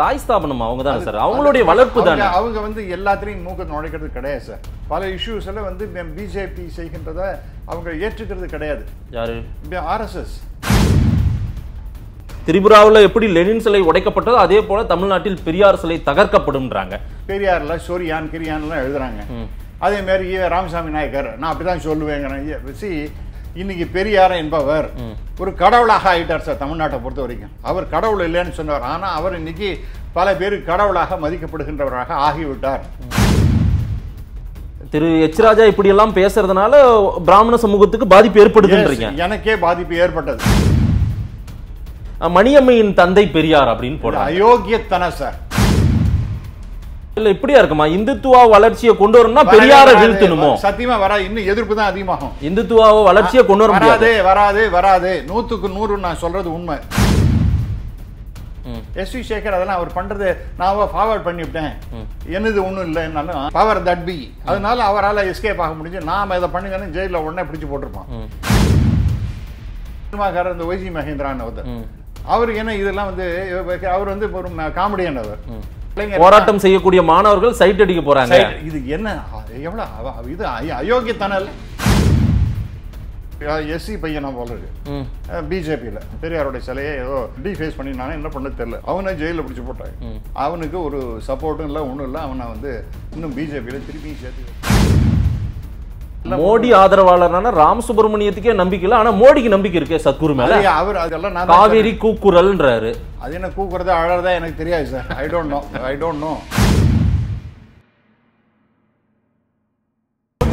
தாய் ஸ்தாபனம் அவங்க தான் சார் அவங்களுடைய வளர்ப்பு தானே அவங்க வந்து எல்லாத்திலையும் மூக்க நுழைக்கிறது கிடையாது சார் பல இஷ்யூஸ் எல்லாம் வந்து பிஜேபி செய்கின்றத அவங்க ஏற்றுக்கிறது கிடையாது யாரு ஆர்எஸ்எஸ் திரிபுராவில் எப்படி லெனின் சிலை உடைக்கப்பட்டதோ அதே போல தமிழ்நாட்டில் பெரியார் சிலை தகர்க்கப்படும்ன்றாங்க பெரியார்ல சோரியான் கிரியான்லாம் எழுதுறாங்க அதே மாதிரி ராமசாமி நாயக்கர் நான் அப்படிதான் சொல்லுவேங்கிறேன் சி இன்னைக்கு பெரியார் என்பவர் ஒரு கடவுளாக ஆகிட்டார் சார் தமிழ்நாட்டை பொறுத்த வரைக்கும் அவர் கடவுள் இல்லைன்னு சொன்னார் ஆனால் அவர் இன்னைக்கு பல பேர் கடவுளாக மதிக்கப்படுகின்றவராக ஆகிவிட்டார் திரு எச் ராஜா இப்படியெல்லாம் பேசுறதுனால பிராமண சமூகத்துக்கு பாதிப்பு ஏற்படுதுன்றீங்க எனக்கே பாதிப்பு ஏற்பட்டது மணியம்மையின் தந்தை பெரியார் அப்படின்னு போட அயோக்கியத்தன சார் இல்ல இப்படியா இருக்குமா இந்துத்துவா வளர்ச்சியை கொண்டு வரணும்னா பெரியார வீழ்த்தணுமோ சத்தியமா வரா இன்னும் எதிர்ப்பு தான் அதிகமாகும் இந்துத்துவாவை வளர்ச்சியை கொண்டு வர முடியாது வராது வராது நூத்துக்கு நூறு நான் சொல்றது உண்மை எஸ் வி சேகர் அதெல்லாம் அவர் பண்றது நான் ஃபார்வர்ட் பண்ணிவிட்டேன் என்னது ஒன்றும் இல்லைன்னாலும் பவர் தட் பி அதனால அவரால் எஸ்கேப் ஆக முடிஞ்சு நாம் இதை பண்ணுங்கன்னு ஜெயிலில் உடனே பிடிச்சி போட்டிருப்போம் சினிமாக்காரர் இந்த ஒய்சி மகேந்திரான்னு அவர் அவருக்கு என்ன இதெல்லாம் வந்து அவர் வந்து ஒரு காமெடியானவர் போராட்டம் செய்யக்கூடிய மாணவர்கள் சைட் அடிக்க போறாங்க இது என்ன எவ்வளவு இது அயோக்கியத்தனல் எஸ்சி பையனா போல இருக்கு பிஜேபியில் பெரியாருடைய சிலையை ஏதோ டிஃபேஸ் பண்ணினானே என்ன பண்ண தெரியல அவனை ஜெயில பிடிச்சி போட்டாங்க அவனுக்கு ஒரு சப்போர்ட்டும் இல்லை ஒன்றும் இல்லை அவனை வந்து இன்னும் பிஜேபியில் திருப்பி சேர்த்து மோடி ஆதரவாளரான ராம் சுப்பிரமணியத்துக்கே நம்பிக்கை இல்ல ஆனா மோடிக்கு நம்பிக்கை இருக்கே சத்குரு மேல அவர் அதெல்லாம் நான் காவேரி கூக்குரல்ன்றாரு அது என்ன கூக்குறது அழறதா எனக்கு தெரியாது sir I don't know I don't know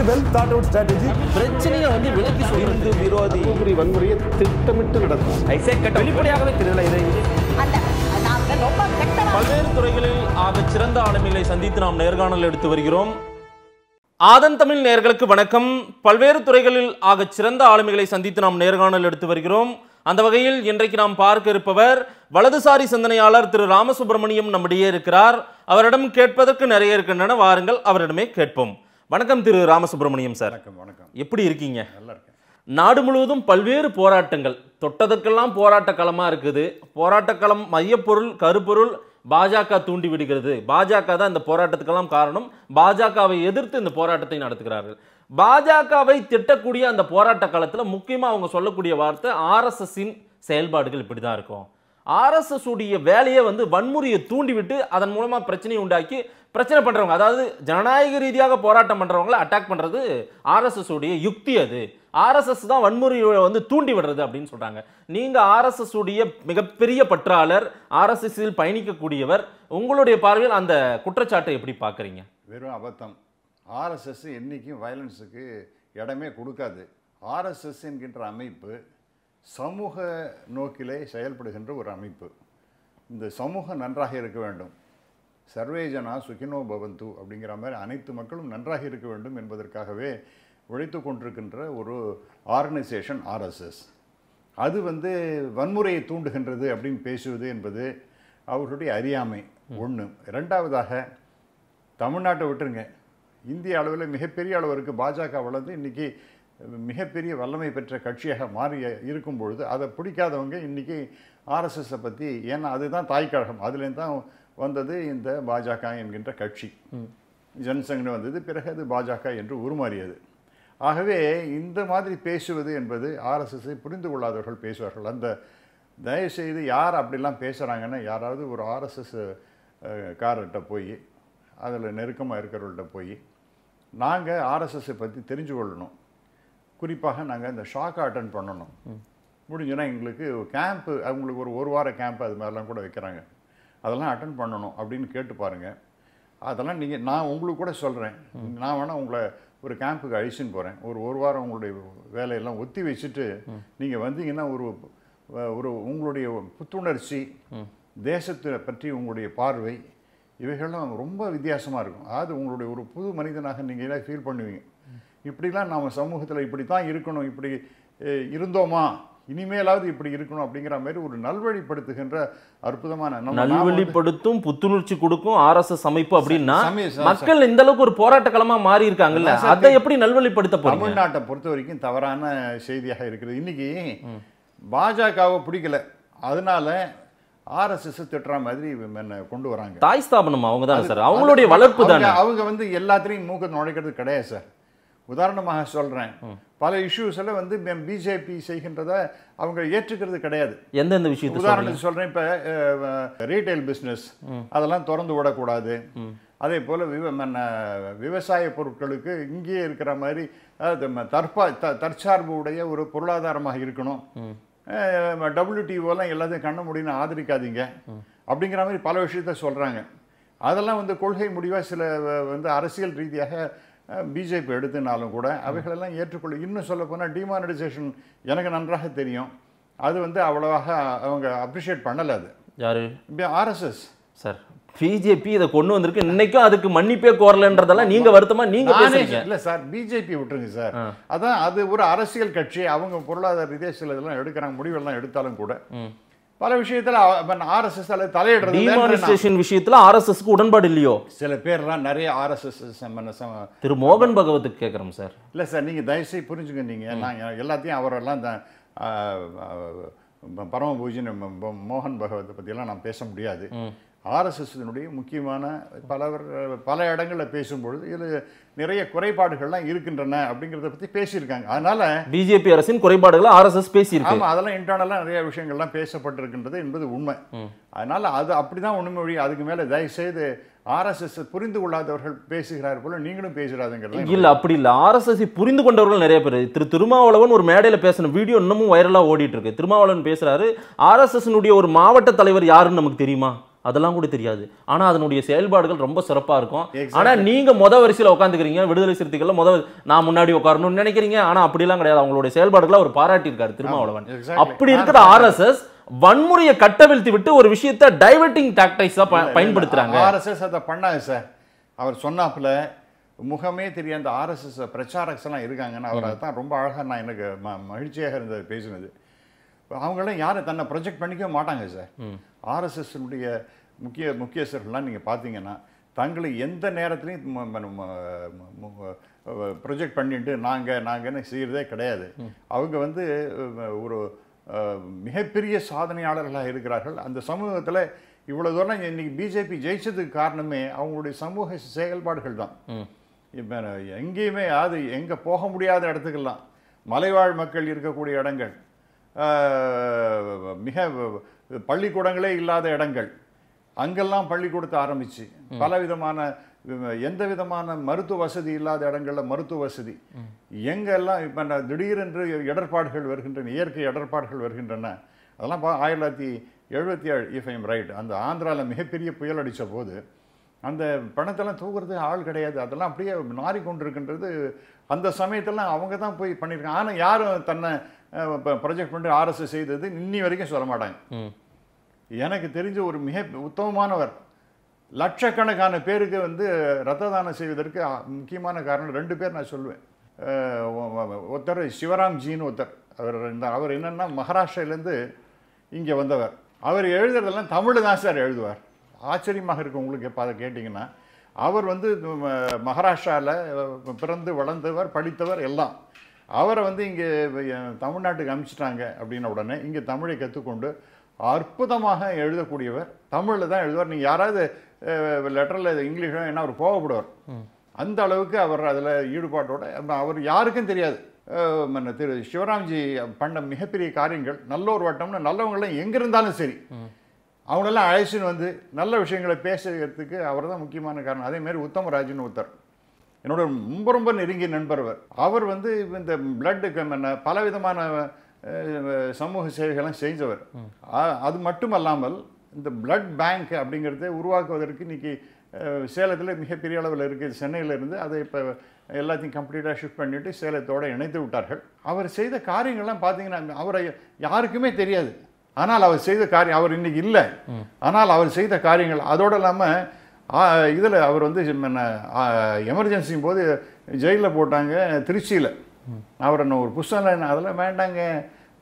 well out பிரச்சனையை வந்து விரோதி வன்முறையை திட்டமிட்டு கட்ட வெளிப்படையாகவே தெரியல இதை பல்வேறு துறைகளில் ஆக சிறந்த ஆளுமைகளை சந்தித்து நாம் நேர்காணல் எடுத்து வருகிறோம் ஆதன் தமிழ் நேர்களுக்கு வணக்கம் பல்வேறு துறைகளில் ஆக சிறந்த ஆளுமைகளை சந்தித்து நாம் நேர்காணல் எடுத்து வருகிறோம் அந்த வகையில் இன்றைக்கு நாம் பார்க்க இருப்பவர் வலதுசாரி சிந்தனையாளர் திரு ராமசுப்பிரமணியம் நம்முடைய இருக்கிறார் அவரிடம் கேட்பதற்கு நிறைய இருக்கின்றன வாருங்கள் அவரிடமே கேட்போம் வணக்கம் திரு ராமசுப்பிரமணியம் சார் வணக்கம் வணக்கம் எப்படி இருக்கீங்க நல்லா நாடு முழுவதும் பல்வேறு போராட்டங்கள் தொட்டதற்கெல்லாம் போராட்ட களமாக இருக்குது போராட்டக்களம் மையப்பொருள் கருப்பொருள் பாஜக தூண்டி விடுகிறது பாஜக தான் இந்த போராட்டத்துக்கெல்லாம் காரணம் பாஜகவை எதிர்த்து இந்த போராட்டத்தை நடத்துகிறார்கள் பாஜகவை திட்டக்கூடிய அந்த போராட்ட காலத்தில் முக்கியமாக அவங்க சொல்லக்கூடிய வார்த்தை ஆர்எஸ்எஸின் செயல்பாடுகள் இப்படி தான் இருக்கும் ஆர்எஸ்எஸ் உடைய வேலையை வந்து வன்முறையை தூண்டிவிட்டு அதன் மூலமாக பிரச்சனையை உண்டாக்கி பிரச்சனை பண்ணுறவங்க அதாவது ஜனநாயக ரீதியாக போராட்டம் பண்ணுறவங்கள அட்டாக் பண்ணுறது ஆர்எஸ்எஸ் உடைய யுக்தி அது ஆர்எஸ்எஸ் தான் வன்முறையை வந்து தூண்டி விடுறது அப்படின்னு சொல்கிறாங்க நீங்கள் ஆர்எஸ்எஸ் உடைய மிகப்பெரிய பற்றாளர் ஆர்எஸ்எஸ்ஸில் பயணிக்கக்கூடியவர் உங்களுடைய பார்வையில் அந்த குற்றச்சாட்டை எப்படி பார்க்குறீங்க வெறும் அபத்தம் ஆர்எஸ்எஸ் என்றைக்கும் வயலன்ஸுக்கு இடமே கொடுக்காது ஆர்எஸ்எஸ் என்கின்ற அமைப்பு சமூக நோக்கிலே செயல்படுகின்ற ஒரு அமைப்பு இந்த சமூகம் நன்றாக இருக்க வேண்டும் சர்வேஜனா சுகினோ பவந்து அப்படிங்கிற மாதிரி அனைத்து மக்களும் நன்றாக இருக்க வேண்டும் என்பதற்காகவே உழைத்து கொண்டிருக்கின்ற ஒரு ஆர்கனைசேஷன் ஆர்எஸ்எஸ் அது வந்து வன்முறையை தூண்டுகின்றது அப்படின்னு பேசுவது என்பது அவர்களுடைய அறியாமை ஒன்று ரெண்டாவதாக தமிழ்நாட்டை விட்டுருங்க இந்திய அளவில் மிகப்பெரிய அளவிற்கு பாஜக வளர்ந்து இன்றைக்கி மிகப்பெரிய வல்லமை பெற்ற கட்சியாக மாறி இருக்கும் பொழுது அதை பிடிக்காதவங்க இன்றைக்கி ஆர்எஸ்எஸை பற்றி ஏன்னா அதுதான் தாய் கழகம் அதுலேருந்து தான் வந்தது இந்த பாஜக என்கின்ற கட்சி ஜனசங்கன வந்தது பிறகு அது பாஜக என்று உருமாறியது ஆகவே இந்த மாதிரி பேசுவது என்பது ஆர்எஸ்எஸ்ஸை புரிந்து கொள்ளாதவர்கள் பேசுவார்கள் அந்த தயவுசெய்து யார் அப்படிலாம் பேசுகிறாங்கன்னா யாராவது ஒரு ஆர்எஸ்எஸ் கார்கிட்ட போய் அதில் நெருக்கமாக இருக்கிறவர்கள்ட்ட போய் நாங்கள் ஆர்எஸ்எஸ்ஸை பற்றி தெரிஞ்சு கொள்ளணும் குறிப்பாக நாங்கள் இந்த ஷாக்கை அட்டன் பண்ணணும் முடிஞ்சுன்னா எங்களுக்கு கேம்ப்பு அவங்களுக்கு ஒரு ஒரு வார கேம்ப் அது மாதிரிலாம் கூட வைக்கிறாங்க அதெல்லாம் அட்டன் பண்ணணும் அப்படின்னு கேட்டு பாருங்கள் அதெல்லாம் நீங்கள் நான் உங்களுக்கு கூட சொல்கிறேன் நான் வேணால் உங்களை ஒரு கேம்புக்கு அழிச்சுன்னு போகிறேன் ஒரு ஒரு வாரம் உங்களுடைய வேலையெல்லாம் ஒத்தி வச்சுட்டு நீங்கள் வந்தீங்கன்னா ஒரு ஒரு உங்களுடைய புத்துணர்ச்சி தேசத்தை பற்றி உங்களுடைய பார்வை இவைகள்லாம் ரொம்ப வித்தியாசமாக இருக்கும் அதாவது உங்களுடைய ஒரு புது மனிதனாக நீங்கள் எல்லாம் ஃபீல் பண்ணுவீங்க இப்படிலாம் நாம் சமூகத்தில் இப்படி தான் இருக்கணும் இப்படி இருந்தோமா இனிமேலாவது இப்படி இருக்கணும் அப்படிங்கிற மாதிரி ஒரு நல்வழிப்படுத்துகின்ற அற்புதமான நல்வழிப்படுத்தும் புத்துணர்ச்சி கொடுக்கும் எஸ் அமைப்பு அப்படின்னா மக்கள் இந்த அளவுக்கு ஒரு போராட்ட களமா மாறி இருக்காங்கல்ல அதை எப்படி நல்வழிப்படுத்த தமிழ்நாட்டை பொறுத்த வரைக்கும் தவறான செய்தியாக இருக்கிறது இன்னைக்கு பாஜகவை பிடிக்கல அதனால எஸ் திட்டுற மாதிரி கொண்டு வராங்க தாய் ஸ்தாபனம் அவங்க தான் சார் அவங்களுடைய வளர்ப்பு தானே அவங்க வந்து எல்லாத்திலையும் மூக்க நுழைக்கிறது கிடையாது சார் உதாரணமாக சொல்கிறேன் பல இஷ்யூஸில் வந்து பிஜேபி செய்கின்றதை அவங்க ஏற்றுக்கிறது கிடையாது எந்தெந்த விஷயம் உதாரணத்துக்கு சொல்கிறேன் இப்போ ரீட்டைல் பிஸ்னஸ் அதெல்லாம் திறந்து விடக்கூடாது அதே போல் விவ விவசாய பொருட்களுக்கு இங்கேயே இருக்கிற மாதிரி தற்பா த தற்சார்பு உடைய ஒரு பொருளாதாரமாக இருக்கணும் டபிள்யூடிஓலாம் எல்லாத்தையும் கண்ண முடியும்னு ஆதரிக்காதீங்க அப்படிங்கிற மாதிரி பல விஷயத்த சொல்கிறாங்க அதெல்லாம் வந்து கொள்கை முடிவாக சில வந்து அரசியல் ரீதியாக பிஜேபி எடுத்தினாலும் கூட அவைகளெல்லாம் ஏற்றுக்கொள்ள இன்னும் சொல்லப்போனால் டிமானடைசேஷன் எனக்கு நன்றாக தெரியும் அது வந்து அவ்வளவாக அவங்க அப்ரிஷியேட் பண்ணலை அது யார் ஆர்எஸ்எஸ் சார் பிஜேபி இதை கொண்டு வந்திருக்கு இன்னைக்கும் அதுக்கு மன்னிப்பே கோரலன்றதெல்லாம் நீங்க வருத்தமா நீங்க இல்ல சார் பிஜேபி விட்டுருங்க சார் அதான் அது ஒரு அரசியல் கட்சி அவங்க பொருளாதார ரீதியாக சில இதெல்லாம் எடுக்கிறாங்க முடிவெல்லாம் எடுத்தாலும் கூட பல விஷயத்தில் ஆர்எஸ்எஸ் அல்லது தலையிடுறது டிமானிஸ்ட்ரேஷன் விஷயத்தில் ஆர்எஸ்எஸ்க்கு உடன்பாடு இல்லையோ சில பேர்லாம் நிறைய ஆர்எஸ்எஸ் திரு மோகன் பகவத்துக்கு கேட்குறோம் சார் இல்லை சார் நீங்கள் தயவுசெய்து புரிஞ்சுக்க நீங்கள் நாங்கள் எல்லாத்தையும் அவரெல்லாம் பரம பூஜின் மோகன் பகவத்தை பற்றியெல்லாம் நான் பேச முடியாது ஆர்எஸ்எஸ்னுடைய முக்கியமான பலவர் பல இடங்களில் பேசும்பொழுது இதில் நிறைய குறைபாடுகள்லாம் இருக்கின்றன அப்படிங்கிறத பற்றி பேசியிருக்காங்க அதனால் பிஜேபி அரசின் குறைபாடுகளை ஆர்எஸ்எஸ் பேசியிருக்கு ஆமாம் அதெல்லாம் இன்டர்னலாக நிறைய விஷயங்கள்லாம் பேசப்பட்டிருக்கின்றது என்பது உண்மை அதனால் அது அப்படி தான் ஒன்றுமே வழி அதுக்கு மேலே தயவுசெய்து ஆர்எஸ்எஸ் புரிந்து கொள்ளாதவர்கள் பேசுகிறார் போல நீங்களும் பேசுகிறாதுங்கிறது இல்லை அப்படி இல்லை ஆர்எஸ்எஸ் புரிந்து கொண்டவர்கள் நிறைய பேர் திரு திருமாவளவன் ஒரு மேடையில் பேசின வீடியோ இன்னமும் வைரலாக ஓடிட்டு இருக்கு திருமாவளவன் பேசுகிறாரு ஆர்எஸ்எஸ்னுடைய ஒரு மாவட்ட தலைவர் யாருன்னு நமக்கு தெரியுமா அதெல்லாம் கூட தெரியாது ஆனா அதனுடைய செயல்பாடுகள் ரொம்ப சிறப்பா இருக்கும் ஆனா நீங்க மொத வரிசையில் உட்காந்துக்கிறீங்க விடுதலை சிறுத்தைகள்ல முத நான் முன்னாடி உட்காரணும்னு நினைக்கிறீங்க அப்படி அப்படிலாம் கிடையாது அவங்களுடைய செயல்பாடுகளை அவர் பாராட்டியிருக்காரு திருமாவளவன் அப்படி இருக்கிற ஆர்எஸ்எஸ் வன்முறையை கட்டவிழ்த்து விட்டு ஒரு விஷயத்தை பயன்படுத்துறாங்க டாக்டைஸாக பயன்படுத்துகிறாங்க ஆர்எஸ்எஸ் அதை பண்ணாது சார் அவர் சொன்னாப்புல முகமே அந்த ஆர்எஸ்எஸ் பிரச்சாரக்ஸ் எல்லாம் இருக்காங்கன்னு அவர் தான் ரொம்ப அழகாக நான் எனக்கு மகிழ்ச்சியாக இருந்தது பேசினது அவங்களாம் யாரும் தன்னை ப்ரொஜெக்ட் பண்ணிக்கவே மாட்டாங்க சார் ஆர்எஸ்எஸ்னுடைய முக்கிய முக்கியஸ்தர்கள்லாம் நீங்கள் பார்த்தீங்கன்னா தங்களை எந்த நேரத்துலையும் ப்ரொஜெக்ட் பண்ணிட்டு நாங்கள் நாங்கன்னு செய்கிறதே கிடையாது அவங்க வந்து ஒரு மிகப்பெரிய சாதனையாளர்களாக இருக்கிறார்கள் அந்த சமூகத்தில் இவ்வளோ தூரம் இன்றைக்கி பிஜேபி ஜெயிச்சதுக்கு காரணமே அவங்களுடைய சமூக செயல்பாடுகள் தான் இப்போ எங்கேயுமே அது எங்கே போக முடியாத இடத்துக்கெல்லாம் மலைவாழ் மக்கள் இருக்கக்கூடிய இடங்கள் மிக பள்ளிக்கூடங்களே இல்லாத இடங்கள் அங்கெல்லாம் பள்ளிக்கூடத்தை ஆரம்பிச்சு பல விதமான எந்த விதமான மருத்துவ வசதி இல்லாத இடங்கள்ல மருத்துவ வசதி எங்கெல்லாம் இப்போ திடீரென்று இடர்பாடுகள் வருகின்றன இயற்கை இடர்பாடுகள் வருகின்றன அதெல்லாம் பா ஆயிரத்தி தொள்ளாயிரத்தி எழுபத்தி ஏழு இஃப் ஐம் ரைட் அந்த ஆந்திராவில் மிகப்பெரிய புயல் அடித்த போது அந்த பணத்தெல்லாம் தூக்குறது ஆள் கிடையாது அதெல்லாம் அப்படியே நாரி அந்த சமயத்தெல்லாம் அவங்க தான் போய் பண்ணியிருக்காங்க ஆனால் யாரும் தன்னை ப்ரொஜெக்ட் பண்ணி ஆர்எஸ்எஸ் செய்தது இன்னி வரைக்கும் சொல்ல மாட்டாங்க எனக்கு தெரிஞ்ச ஒரு மிக உத்தமமானவர் லட்சக்கணக்கான பேருக்கு வந்து ரத்த தானம் செய்வதற்கு முக்கியமான காரணம் ரெண்டு பேர் நான் சொல்லுவேன் ஒருத்தர் சிவராம் ஒருத்தர் அவர் இருந்தார் அவர் என்னென்னா மகாராஷ்டிராலேருந்து இங்கே வந்தவர் அவர் எழுதுறதெல்லாம் தமிழ் தான் சார் எழுதுவார் ஆச்சரியமாக இருக்கும் உங்களுக்கு அதை கேட்டிங்கன்னா அவர் வந்து மகாராஷ்டிராவில் பிறந்து வளர்ந்தவர் படித்தவர் எல்லாம் அவரை வந்து இங்கே தமிழ்நாட்டுக்கு அனுப்பிச்சிட்டாங்க அப்படின்ன உடனே இங்கே தமிழை கற்றுக்கொண்டு அற்புதமாக எழுதக்கூடியவர் தமிழில் தான் எழுதுவார் நீங்கள் யாராவது லெட்டரில் இங்கிலீஷோ என்ன அவர் போகப்படுவார் அந்த அளவுக்கு அவர் அதில் ஈடுபாட்டோட அவர் யாருக்கும் தெரியாது திரு சிவராம்ஜி பண்ண மிகப்பெரிய காரியங்கள் நல்ல ஒரு வட்டம்னு நல்லவங்களாம் எங்கே இருந்தாலும் சரி அவங்களெல்லாம் அழைச்சின்னு வந்து நல்ல விஷயங்களை பேசுகிறதுக்கு அவர் தான் முக்கியமான காரணம் அதேமாரி உத்தமராஜன் ஒருத்தர் என்னோட ரொம்ப ரொம்ப நெருங்கிய நண்பர் அவர் அவர் வந்து இந்த பிளட்டு விதமான சமூக சேவைகள்லாம் செஞ்சவர் அது மட்டும் அல்லாமல் இந்த பிளட் பேங்க் அப்படிங்கிறத உருவாக்குவதற்கு இன்னைக்கு சேலத்தில் மிகப்பெரிய அளவில் இருக்குது சென்னையில் இருந்து அதை இப்போ எல்லாத்தையும் கம்ப்ளீட்டாக ஷிஃப்ட் பண்ணிவிட்டு சேலத்தோடு இணைத்து விட்டார்கள் அவர் செய்த காரியங்கள்லாம் பார்த்தீங்கன்னா அவரை யாருக்குமே தெரியாது ஆனால் அவர் செய்த காரியம் அவர் இன்றைக்கி இல்லை ஆனால் அவர் செய்த காரியங்கள் அதோடு இல்லாமல் இதில் அவர் வந்து என்ன போது ஜெயிலில் போட்டாங்க திருச்சியில் அவர் என்ன ஒரு புஸ்தகம் அதெல்லாம் வேண்டாங்க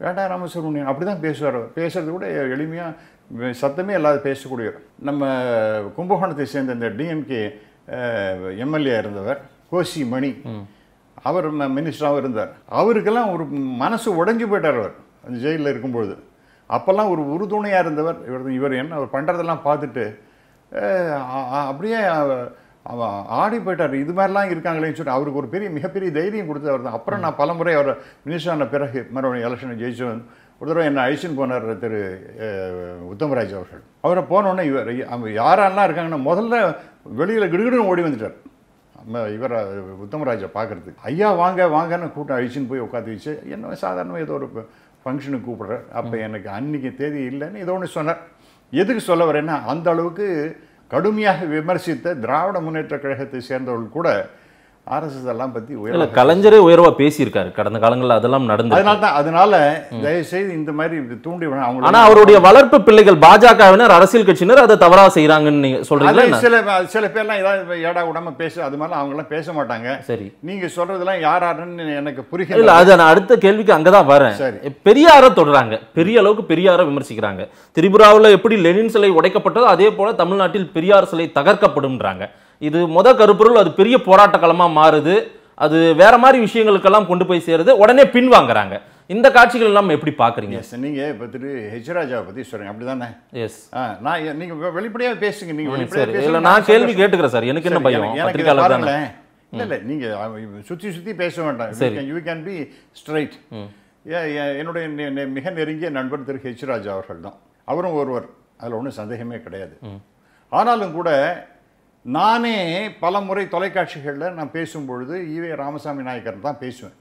வேண்டாம் ராமசுப்ரமணியம் அப்படி தான் பேசுவார் பேசுறது கூட எளிமையாக சத்தமே இல்லாத பேசக்கூடியவர் நம்ம கும்பகோணத்தை சேர்ந்த இந்த டிஎம்கே எம்எல்ஏ இருந்தவர் கோசி மணி அவர் மினிஸ்டராகவும் இருந்தார் அவருக்கெல்லாம் ஒரு மனசு உடஞ்சி போயிட்டார் அவர் அந்த ஜெயிலில் இருக்கும்பொழுது அப்போல்லாம் ஒரு உறுதுணையாக இருந்தவர் இவர் இவர் என்ன அவர் பண்ணுறதெல்லாம் பார்த்துட்டு அப்படியே அவன் ஆடி போயிட்டார் இது மாதிரிலாம் இருக்காங்களேன்னு சொல்லிட்டு அவருக்கு ஒரு பெரிய மிகப்பெரிய தைரியம் கொடுத்தவர் தான் அப்புறம் நான் பலமுறை அவர் மினிஸ்டர் ஆன பிறகு மறுபடியும் எலெக்ஷனை ஜெயிச்சு ஒரு தடவை என்னை அழிச்சின்னு போனார் திரு உத்தமராஜ் அவர்கள் அவரை போனோடனே இவர் அவங்க யாரெல்லாம் இருக்காங்கன்னா முதல்ல வெளியில் கிடுகிடுன்னு ஓடி வந்துட்டார் இவர் உத்தமராஜை பார்க்குறதுக்கு ஐயா வாங்க வாங்கன்னு கூட்டம் அழிச்சின்னு போய் உட்காந்து வச்சு என்ன சாதாரணமாக ஏதோ ஒரு ஃபங்க்ஷனுக்கு கூப்பிட்றேன் அப்போ எனக்கு அன்றைக்கி தேதி இல்லைன்னு ஏதோ ஒன்று சொன்னார் எதுக்கு சொல்ல வரேன்னா அந்த அளவுக்கு கடுமையாக விமர்சித்த திராவிட முன்னேற்ற கழகத்தை சேர்ந்தவர்கள் கூட ஆர்எஸ்எஸ் எல்லாம் பற்றி உயர்வு கலைஞரே உயர்வாக பேசியிருக்காரு கடந்த காலங்களில் அதெல்லாம் நடந்து அதனால தான் அதனால தயவுசெய்து இந்த மாதிரி தூண்டி விட அவங்க ஆனால் அவருடைய வளர்ப்பு பிள்ளைகள் பாஜகவினர் அரசியல் கட்சியினர் அதை தவறாக செய்கிறாங்கன்னு நீங்கள் சொல்கிறீங்க சில சில பேர்லாம் ஏதாவது ஏடா விடாமல் பேச அது மாதிரிலாம் அவங்களாம் பேச மாட்டாங்க சரி நீங்கள் சொல்கிறதுலாம் யார் யாருன்னு எனக்கு புரியல இல்லை அது நான் அடுத்த கேள்விக்கு அங்கே தான் வரேன் சரி பெரியாரை தொடராங்க பெரிய அளவுக்கு பெரியாரை விமர்சிக்கிறாங்க திரிபுராவில் எப்படி லெனின் சிலை உடைக்கப்பட்டதோ அதே போல் தமிழ்நாட்டில் பெரியார் சிலை தகர்க்கப்படும்ன்றாங்க இது முத கருப்பொருள் அது பெரிய போராட்ட களமாக மாறுது அது வேற மாதிரி விஷயங்களுக்கெல்லாம் கொண்டு போய் சேருது உடனே பின் வாங்குறாங்க இந்த காட்சிகள் எல்லாம் எப்படி பாக்குறீங்க எஸ் நீங்கள் இப்போ திரு ஹெச்ராஜாவை பத்தி சொல்றீங்க அப்படி தானே எஸ் நான் நீங்க வெளிப்படையாக பேசுங்க நீங்க வெளிப்படையாக இல்லை நான் கேள்வி கேட்டுக்கிறேன் சார் எனக்கு என்ன பயம் பத்திரிக்கையாளர் தானே இல்லை நீங்க சுத்தி சுத்தி பேச வேண்டாம் யூ கேன் பி ஸ்ட்ரைட் என்னுடைய மிக நெருங்கிய நண்பர் திரு ஹெச்ராஜா ராஜா அவர்கள் தான் அவரும் ஒருவர் அதுல ஒன்றும் சந்தேகமே கிடையாது ஆனாலும் கூட நானே பல முறை தொலைக்காட்சிகளில் நான் பேசும்பொழுது ஈவே ராமசாமி நாயக்கர் தான் பேசுவேன்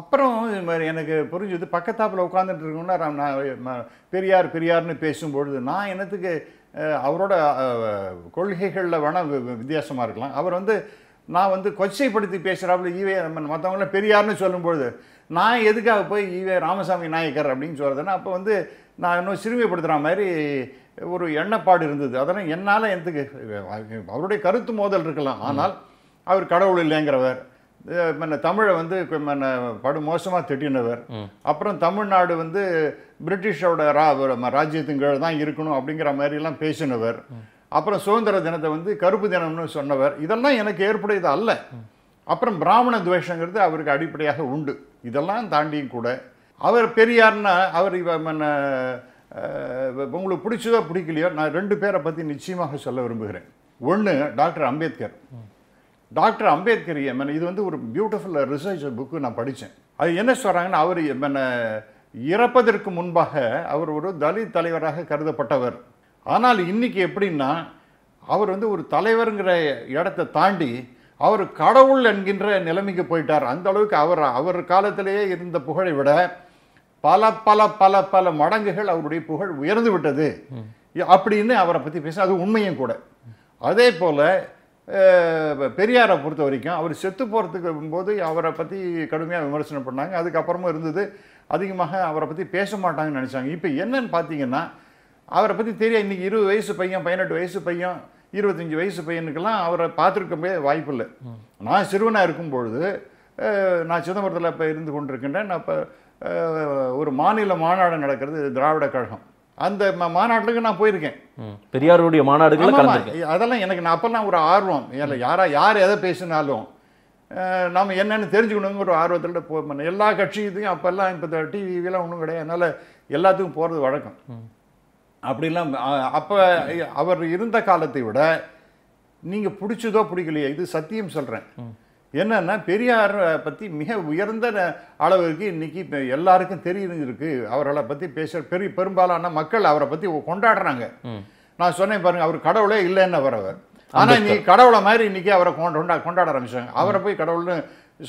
அப்புறம் இது மாதிரி எனக்கு புரிஞ்சுது பக்கத்தாப்பில் உட்காந்துட்டு இருக்கோம்னா நான் பெரியார் பெரியார்னு பேசும்பொழுது நான் என்னத்துக்கு அவரோட கொள்கைகளில் வேணால் வித்தியாசமாக இருக்கலாம் அவர் வந்து நான் வந்து கொச்சைப்படுத்தி பேசுகிறாப்புல ஈவே மற்றவங்கள பெரியார்னு சொல்லும்பொழுது நான் எதுக்காக போய் ஈவே ராமசாமி நாயக்கர் அப்படின்னு சொல்கிறதுன்னா அப்போ வந்து நான் இன்னும் சிறுமைப்படுத்துகிற மாதிரி ஒரு எண்ணப்பாடு இருந்தது அதெல்லாம் என்னால் எந்த அவருடைய கருத்து மோதல் இருக்கலாம் ஆனால் அவர் கடவுள் இல்லைங்கிறவர் தமிழை வந்து படு மோசமாக திட்டினவர் அப்புறம் தமிழ்நாடு வந்து பிரிட்டிஷோட ரா ராஜ்யத்தின் கீழே தான் இருக்கணும் அப்படிங்கிற மாதிரிலாம் பேசினவர் அப்புறம் சுதந்திர தினத்தை வந்து கருப்பு தினம்னு சொன்னவர் இதெல்லாம் எனக்கு ஏற்புடையது அல்ல அப்புறம் பிராமண துவேஷங்கிறது அவருக்கு அடிப்படையாக உண்டு இதெல்லாம் தாண்டியும் கூட அவர் பெரியார்னா அவர் உங்களுக்கு பிடிச்சதோ பிடிக்கலையோ நான் ரெண்டு பேரை பற்றி நிச்சயமாக சொல்ல விரும்புகிறேன் ஒன்று டாக்டர் அம்பேத்கர் டாக்டர் அம்பேத்கர் எம்மன் இது வந்து ஒரு பியூட்டிஃபுல் ரிசர்ச் புக்கு நான் படித்தேன் அது என்ன சொல்கிறாங்கன்னா அவர் என்ன இறப்பதற்கு முன்பாக அவர் ஒரு தலித் தலைவராக கருதப்பட்டவர் ஆனால் இன்றைக்கி எப்படின்னா அவர் வந்து ஒரு தலைவருங்கிற இடத்தை தாண்டி அவர் கடவுள் என்கின்ற நிலைமைக்கு போயிட்டார் அந்த அளவுக்கு அவர் அவர் காலத்திலேயே இருந்த புகழை விட பல பல பல பல மடங்குகள் அவருடைய புகழ் உயர்ந்து விட்டது அப்படின்னு அவரை பற்றி பேச அது உண்மையும் கூட அதே போல் பெரியாரை பொறுத்த வரைக்கும் அவர் செத்து போகிறதுக்கு போது அவரை பற்றி கடுமையாக விமர்சனம் பண்ணாங்க அதுக்கப்புறமும் இருந்தது அதிகமாக அவரை பற்றி பேச மாட்டாங்கன்னு நினச்சாங்க இப்போ என்னன்னு பார்த்தீங்கன்னா அவரை பற்றி தெரிய இன்றைக்கி இருபது வயசு பையன் பதினெட்டு வயசு பையன் இருபத்தஞ்சி வயசு பையனுக்கெல்லாம் அவரை பார்த்துருக்க முடியாது வாய்ப்பு இல்லை நான் சிறுவனாக இருக்கும் பொழுது நான் சிதம்பரத்தில் இப்போ இருந்து கொண்டிருக்கின்றேன் நான் இப்போ ஒரு மாநில மாநாடு நடக்கிறது திராவிட கழகம் அந்த மாநாட்டுக்கு நான் போயிருக்கேன் பெரியாருடைய மாநாடுகள் அதெல்லாம் எனக்கு நான் அப்பெல்லாம் ஒரு ஆர்வம் யாரா யார் எதை பேசினாலும் நாம் என்னென்னு தெரிஞ்சுக்கணுங்கிற ஒரு ஆர்வத்தில் போ எல்லா கட்சி அப்போல்லாம் இப்போ டிவிலாம் ஒன்றும் கிடையாது அதனால் எல்லாத்துக்கும் போகிறது வழக்கம் அப்படிலாம் அப்போ அவர் இருந்த காலத்தை விட நீங்கள் பிடிச்சதோ பிடிக்கலையே இது சத்தியம் சொல்கிறேன் என்னன்னா பெரியார் பற்றி மிக உயர்ந்த அளவிற்கு இன்றைக்கி இப்போ எல்லாருக்கும் தெரியுதுருக்கு அவர்களை பற்றி பேசுகிற பெரிய பெரும்பாலான மக்கள் அவரை பற்றி கொண்டாடுறாங்க நான் சொன்னேன் பாருங்கள் அவர் கடவுளே இல்லைன்னு அவர் ஆனால் இன்னைக்கு கடவுளை மாதிரி இன்றைக்கி அவரை கொண்டா கொண்டாட ஆரம்பிச்சாங்க அவரை போய் கடவுள்னு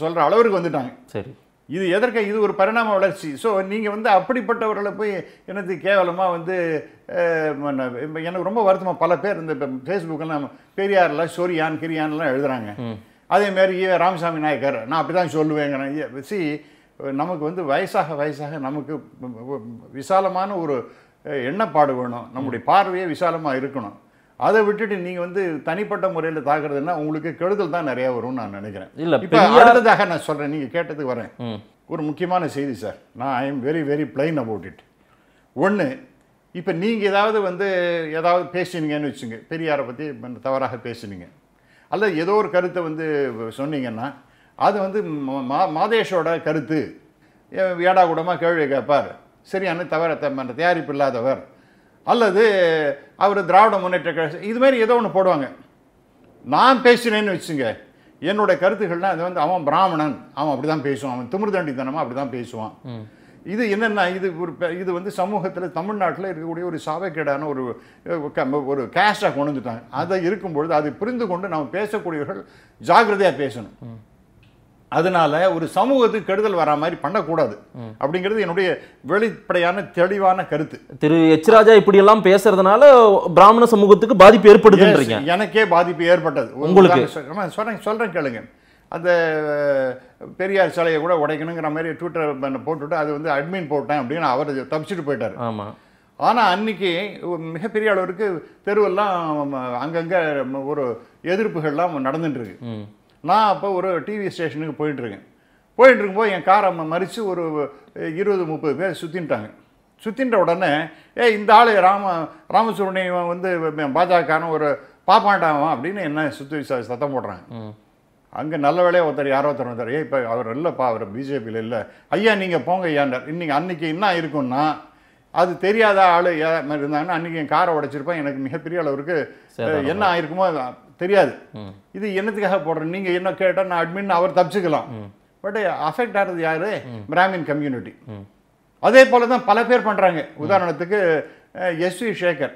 சொல்கிற அளவிற்கு வந்துட்டாங்க சரி இது எதற்கு இது ஒரு பரிணாம வளர்ச்சி ஸோ நீங்கள் வந்து அப்படிப்பட்டவர்களை போய் எனக்கு கேவலமாக வந்து எனக்கு ரொம்ப வருத்தமாக பல பேர் இந்த ஃபேஸ்புக்கெல்லாம் பெரியாரில் சோரியான் கிரியான்லாம் எழுதுகிறாங்க அதேமாரி ராமசாமி நாயக்கர் நான் அப்படி தான் சொல்லுவேங்கிறேன் சி நமக்கு வந்து வயசாக வயசாக நமக்கு விசாலமான ஒரு எண்ணப்பாடு வேணும் நம்முடைய பார்வையே விசாலமாக இருக்கணும் அதை விட்டுட்டு நீங்கள் வந்து தனிப்பட்ட முறையில் தாக்குறதுன்னா உங்களுக்கு கெடுதல் தான் நிறையா வரும்னு நான் நினைக்கிறேன் இல்லை இப்போ அடுத்ததாக நான் சொல்கிறேன் நீங்கள் கேட்டதுக்கு வரேன் ஒரு முக்கியமான செய்தி சார் நான் I am very very plain about it ஒன்று இப்போ நீங்கள் ஏதாவது வந்து ஏதாவது பேசினீங்கன்னு வச்சுங்க பெரியாரை பற்றி தவறாக பேசினீங்க அல்லது ஏதோ ஒரு கருத்தை வந்து சொன்னீங்கன்னா அது வந்து மா மாதேஷோட கருத்து ஏடா கூடமாக கேள்வி கேட்பார் சரியான தவிர தயாரிப்பு இல்லாதவர் அல்லது அவர் திராவிட முன்னேற்ற கழக இதுமாரி ஏதோ ஒன்று போடுவாங்க நான் பேசினேன்னு வச்சுங்க என்னுடைய கருத்துக்கள்னால் அது வந்து அவன் பிராமணன் அவன் அப்படி தான் பேசுவான் அவன் திமிர்தண்டித்தனமாக அப்படி தான் பேசுவான் இது என்னென்னா இது ஒரு இது வந்து சமூகத்தில் தமிழ்நாட்டில் இருக்கக்கூடிய ஒரு சாவைக்கேடான ஒரு ஒரு கேஸ்டாக கொண்டு வந்துட்டாங்க அதை இருக்கும்பொழுது அதை புரிந்து கொண்டு நாம் பேசக்கூடியவர்கள் ஜாகிரதையாக பேசணும் அதனால ஒரு சமூகத்துக்கு கெடுதல் வரா மாதிரி பண்ணக்கூடாது அப்படிங்கிறது என்னுடைய வெளிப்படையான தெளிவான கருத்து திரு எச் ராஜா இப்படி எல்லாம் பேசுறதுனால பிராமண சமூகத்துக்கு பாதிப்பு ஏற்படுதுன்றீங்க எனக்கே பாதிப்பு ஏற்பட்டது உங்களுக்கு சொல்றேன் சொல்றேன் கேளுங்க அந்த பெரியார் சிலையை கூட உடைக்கணுங்கிற மாதிரி ட்விட்டர் போட்டுவிட்டு அது வந்து அட்மின் போட்டேன் அப்படின்னு அவர் தப்பிச்சுட்டு போயிட்டார் ஆமாம் ஆனால் அன்றைக்கி மிகப்பெரிய அளவிற்கு தெருவெல்லாம் அங்கங்கே ஒரு எதிர்ப்புகள்லாம் நடந்துட்டுருக்கு நான் அப்போ ஒரு டிவி ஸ்டேஷனுக்கு போயிட்டுருக்கேன் போயிட்டு இருக்கும்போது என் காரை மறித்து ஒரு இருபது முப்பது பேர் சுற்றின்ட்டாங்க சுற்றின்ற உடனே ஏ இந்த ஆள் ராம ராமசுரனை வந்து பாஜகான ஒரு பாப்பாண்டாம் அப்படின்னு என்ன சுற்றி சத்தம் போடுறாங்க அங்கே நல்ல வேலையாக ஒருத்தர் யாரோ ஒருத்தர் வந்தார் ஏ இப்போ அவர் இல்லைப்பா அவர் பிஜேபியில் இல்லை ஐயா நீங்கள் போங்க ஐயாண்டார் இன்றைக்கி அன்றைக்கி என்ன இருக்குன்னா அது தெரியாத ஆள் இருந்தாங்கன்னா அன்றைக்கி என் காரை உடைச்சிருப்பேன் எனக்கு மிகப்பெரிய அளவுக்கு என்ன ஆயிருக்குமோ தெரியாது இது என்னத்துக்காக போடுறேன் நீங்கள் என்ன கேட்டால் நான் அட்மின் அவர் தப்பிச்சுக்கலாம் பட் அஃபெக்ட் ஆகிறது யார் பிராமின் கம்யூனிட்டி அதே போல தான் பல பேர் பண்ணுறாங்க உதாரணத்துக்கு எஸ் வி சேகர்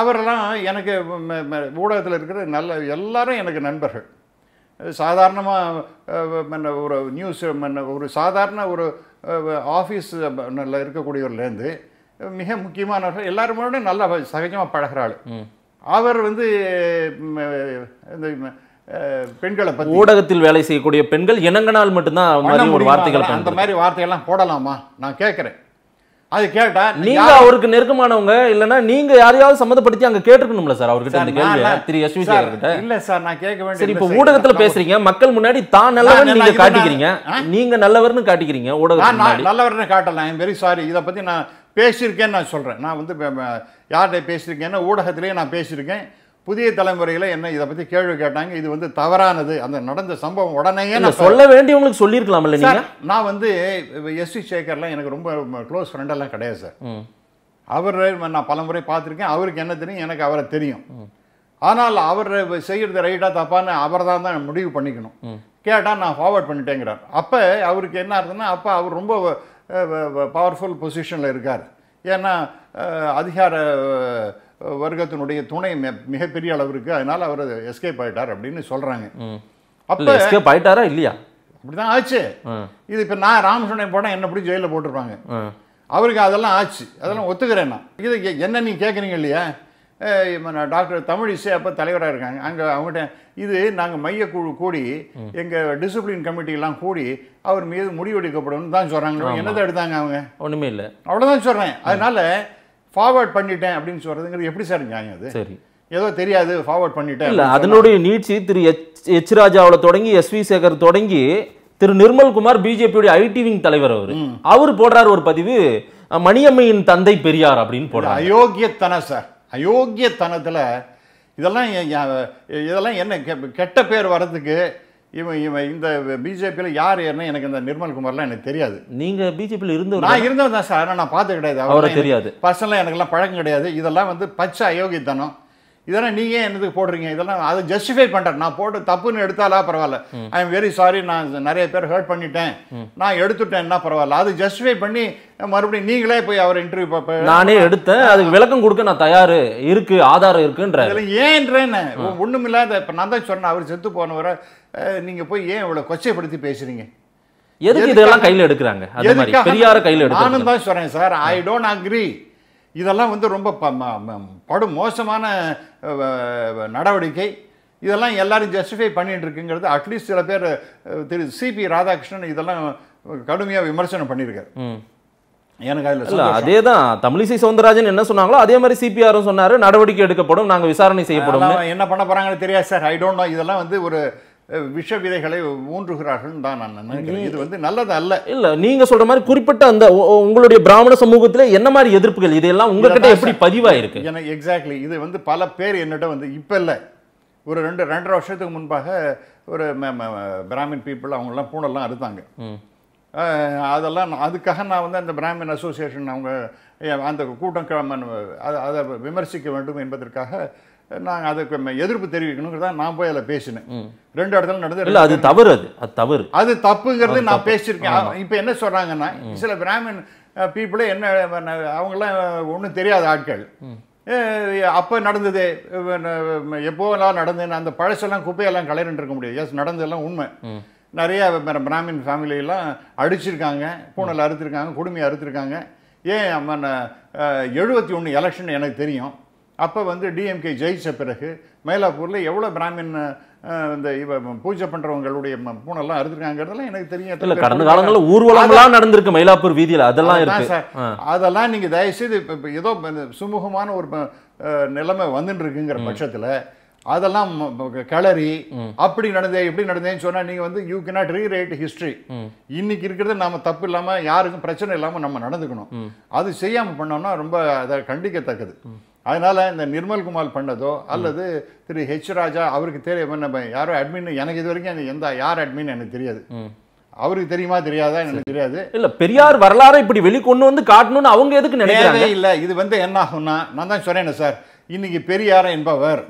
அவரெல்லாம் எனக்கு ஊடகத்தில் இருக்கிற நல்ல எல்லாரும் எனக்கு நண்பர்கள் சாதாரணமாக ஒரு நியூஸ் ஒரு சாதாரண ஒரு ஆஃபீஸ் இருக்கக்கூடியவர்லேருந்து மிக முக்கியமானவர்கள் எல்லாருமே நல்லா சகஜமாக பழகிறாள் அவர் வந்து இந்த பெண்களை பற்றி ஊடகத்தில் வேலை செய்யக்கூடிய பெண்கள் இணங்கினால் மட்டும்தான் ஒரு வார்த்தைகள் அந்த மாதிரி வார்த்தைகள்லாம் போடலாமா நான் கேட்குறேன் அது கேட்டா நீங்க அவருக்கு நெருக்கமானவங்க இல்லனா நீங்க யாரையாவது சம்மந்தப்படுத்தி அங்க கேட்டிருக்கணும்ல சார் அவர்கிட்ட அந்த கேள்வி திரு எஸ் சார் கிட்ட இல்ல சார் நான் கேட்க வேண்டியது சரி இப்போ ஊடகத்துல பேசுறீங்க மக்கள் முன்னாடி தான் நல்லவன் நீங்க காட்டிக்கிறீங்க நீங்க நல்லவர்னு காட்டிக்கிறீங்க ஊடகம் நான் நல்லவர்னு காட்டலாம் ஐ எம் வெரி சாரி இத பத்தி நான் பேசியிருக்கேன்னு நான் சொல்றேன் நான் வந்து யார்கிட்ட பேசியிருக்கேன்னா ஊடகத்திலேயே நான் பேசியிருக்கேன் புதிய தலைமுறையில் என்ன இதை பற்றி கேள்வி கேட்டாங்க இது வந்து தவறானது அந்த நடந்த சம்பவம் உடனே நான் சொல்ல வேண்டியவங்களுக்கு சொல்லியிருக்கலாம்ல இல்லை நான் வந்து வி சேகர்லாம் எனக்கு ரொம்ப க்ளோஸ் ஃப்ரெண்டெல்லாம் கிடையாது சார் அவர் நான் பல முறை பார்த்துருக்கேன் அவருக்கு என்ன தெரியும் எனக்கு அவரை தெரியும் ஆனால் அவர் செய்கிறது ரைட்டாக தப்பான்னு அவர் தான் தான் முடிவு பண்ணிக்கணும் கேட்டால் நான் ஃபார்வர்ட் பண்ணிட்டேங்கிறார் அப்போ அவருக்கு என்ன ஆகுதுன்னா அப்போ அவர் ரொம்ப பவர்ஃபுல் பொசிஷனில் இருக்கார் ஏன்னா அதிகார வர்க்கத்தினுடைய துணை மிகப்பெரிய அளவிற்கு அதனால அவர் எஸ்கேப் ஆயிட்டார் அப்படின்னு சொல்றாங்க அப்போ எஸ்கேப் ஆயிட்டாரா இல்லையா அப்படிதான் ஆச்சு இது இப்போ நான் ராமசுனை போனால் என்ன பிடிச்சி ஜெயிலில் போட்டிருப்பாங்க அவருக்கு அதெல்லாம் ஆச்சு அதெல்லாம் ஒத்துக்கிறேன் நான் இது என்ன நீங்கள் கேட்குறீங்க இல்லையா டாக்டர் தமிழிசை அப்போ தலைவராக இருக்காங்க அங்கே அவங்ககிட்ட இது நாங்கள் மையக்குழு கூடி எங்கள் டிசிப்ளின் கமிட்டிலாம் கூடி அவர் மீது முடிவெடுக்கப்படும் தான் சொல்கிறாங்களோ என்னதான் எடுத்தாங்க அவங்க ஒன்றுமே இல்லை அவ்வளோதான் சொல்கிறேன் அதனால ஃபார்வர்ட் பண்ணிட்டேன் அப்படின்னு சொல்கிறதுங்கிறது எப்படி சார் நியாயம் அது சரி ஏதோ தெரியாது ஃபார்வர்ட் பண்ணிட்டேன் இல்லை அதனுடைய நீட்சி திரு எச் எச் தொடங்கி எஸ் வி சேகர் தொடங்கி திரு நிர்மல்குமார் பிஜேபியுடைய ஐடி விங் தலைவர் அவர் அவர் போடுறார் ஒரு பதிவு மணியம்மையின் தந்தை பெரியார் அப்படின்னு போடுறார் அயோக்கியத்தன சார் அயோக்கியத்தனத்தில் இதெல்லாம் இதெல்லாம் என்ன கெட்ட பேர் வர்றதுக்கு இவன் இவன் இந்த பிஜேபியில் யார் யாருன்னா எனக்கு இந்த நிர்மல் குமார்லாம் எனக்கு தெரியாது நீங்கள் பிஜேபியில் இருந்த நான் இருந்தவன் தான் சார் ஆனால் நான் பார்த்து கிடையாது அவரை தெரியாது பர்சனலாக எனக்குலாம் பழக்கம் கிடையாது இதெல்லாம் வந்து பச்சை அயோக்கியத்தனம் இதெல்லாம் நீங்கள் என்னதுக்கு போடுறீங்க இதெல்லாம் அதை ஜஸ்டிஃபை பண்ணுறேன் நான் போட்டு தப்புன்னு எடுத்தாலா பரவாயில்ல ஐ எம் வெரி சாரி நான் நிறைய பேர் ஹர்ட் பண்ணிட்டேன் நான் எடுத்துட்டேன் என்ன பரவாயில்ல அது ஜஸ்டிஃபை பண்ணி மறுபடியும் நீங்களே போய் அவர் இன்டர்வியூ நானே எடுத்தேன் அதுக்கு விளக்கம் கொடுக்க நான் தயார் இருக்கு ஆதாரம் இருக்குன்ற ஏன்றேன்னு ஒன்றும் இல்லாத இப்போ நான் தான் சொன்னேன் அவர் செத்து போனவரை நீங்கள் போய் ஏன் இவ்வளோ கொச்சைப்படுத்தி பேசுறீங்க எதுக்கு இதெல்லாம் கையில் எடுக்கிறாங்க அது மாதிரி பெரியார கையில் எடுக்கிறாங்க நானும் தான் சொல்கிறேன் சார் ஐ டோன்ட் அக்ரி இதெல்லாம் வந்து ரொம்ப படும் மோசமான நடவடிக்கை இதெல்லாம் எல்லாரும் ஜஸ்டிஃபை பண்ணிட்டு இருக்குங்கிறது அட்லீஸ்ட் சில பேர் திரு சிபி ராதாகிருஷ்ணன் இதெல்லாம் கடுமையாக விமர்சனம் பண்ணியிருக்காரு எனக்கு அதில் இல்லை அதே தான் தமிழிசை சவுந்தரராஜன் என்ன சொன்னாங்களோ அதே மாதிரி சிபிஆரும் சொன்னார் நடவடிக்கை எடுக்கப்படும் நாங்கள் விசாரணை செய்யப்படும் என்ன பண்ண போறாங்கன்னு தெரியாது சார் ஐ டோன்ட் நோ இதெல்லாம் வந்து ஒரு விஷ விதைகளை ஊன்றுகிறார்கள் தான் நான் நினைக்கிறேன் இது வந்து நல்லது அல்ல இல்ல நீங்க சொல்ற மாதிரி குறிப்பிட்ட அந்த உங்களுடைய பிராமண சமூகத்தில் என்ன மாதிரி எதிர்ப்புகள் இதெல்லாம் உங்ககிட்ட எப்படி பதிவாயிருக்கு எனக்கு எக்ஸாக்ட்லி இது வந்து பல பேர் என்னிடம் வந்து இப்ப இல்லை ஒரு ரெண்டு ரெண்டரை வருஷத்துக்கு முன்பாக ஒரு பிராமின் பீப்புள் அவங்கெல்லாம் பூனெல்லாம் அறுத்தாங்க அதெல்லாம் அதுக்காக நான் வந்து அந்த பிராமின் அசோசியேஷன் அவங்க அந்த கூட்டம் கிழமன் அதை அதை விமர்சிக்க வேண்டும் என்பதற்காக நாங்கள் அதுக்கு எதிர்ப்பு தெரிவிக்கணுங்கிறத நான் போய் அதில் பேசினேன் ரெண்டு இடத்துல நடந்து இல்லை அது தவறு அது அது தவறு அது தப்புங்கிறது நான் பேசியிருக்கேன் இப்போ என்ன சொல்கிறாங்கன்னா சில பிராமின் பீப்புளே என்ன அவங்களாம் ஒன்றும் தெரியாத ஆட்கள் அப்போ நடந்தது எப்போலாம் நடந்ததுன்னு அந்த பழசெல்லாம் குப்பையெல்லாம் கலையின்னு இருக்க முடியாது எஸ் நடந்ததெல்லாம் உண்மை நிறைய பிராமின் ஃபேமிலியெல்லாம் அடிச்சிருக்காங்க பூனல் அறுத்துருக்காங்க குடுமையை அறுத்துருக்காங்க ஏன் எழுபத்தி ஒன்று எலெக்ஷன் எனக்கு தெரியும் அப்போ வந்து டிஎம்கே ஜெயித்த பிறகு மயிலாப்பூரில் எவ்வளோ பிராமின் இந்த இவ பூஜை பண்ணுறவங்களுடைய பூனெல்லாம் அறுத்துருக்காங்கிறதெல்லாம் எனக்கு தெரியும் இல்லை கடந்த காலங்களில் ஊர்வலங்களாக நடந்திருக்கு மயிலாப்பூர் வீதியில் அதெல்லாம் இருக்கு சார் அதெல்லாம் நீங்கள் தயவுசெய்து இப்போ ஏதோ சுமூகமான ஒரு நிலைமை வந்துட்டு இருக்குங்கிற பட்சத்தில் அதெல்லாம் கிளறி அப்படி நடந்தே இப்படி நடந்தேன்னு சொன்னால் நீங்க வந்து யூ நாட் ரீரைட் ஹிஸ்ட்ரி இன்னைக்கு இருக்கிறது நம்ம தப்பு இல்லாமல் யாருக்கும் பிரச்சனை இல்லாமல் நம்ம நடந்துக்கணும் அது செய்யாம பண்ணோம்னா ரொம்ப அதை கண்டிக்கத்தக்கது அதனால இந்த நிர்மல்குமார் பண்ணதோ அல்லது திரு ஹெச் ராஜா அவருக்கு தெரியும் நம்ம யாரோ அட்மின் எனக்கு இது வரைக்கும் எந்த யார் அட்மின் எனக்கு தெரியாது அவருக்கு தெரியுமா தெரியாதா எனக்கு தெரியாது இல்ல பெரியார் வரலாறு இப்படி வெளிக்கொண்டு வந்து காட்டணும்னு அவங்க எதுக்கு நினைக்கிறாங்க இல்ல இது வந்து என்ன ஆகும்னா நான் தான் சொன்னேன் சார் இன்னைக்கு பெரியார் என்பவர்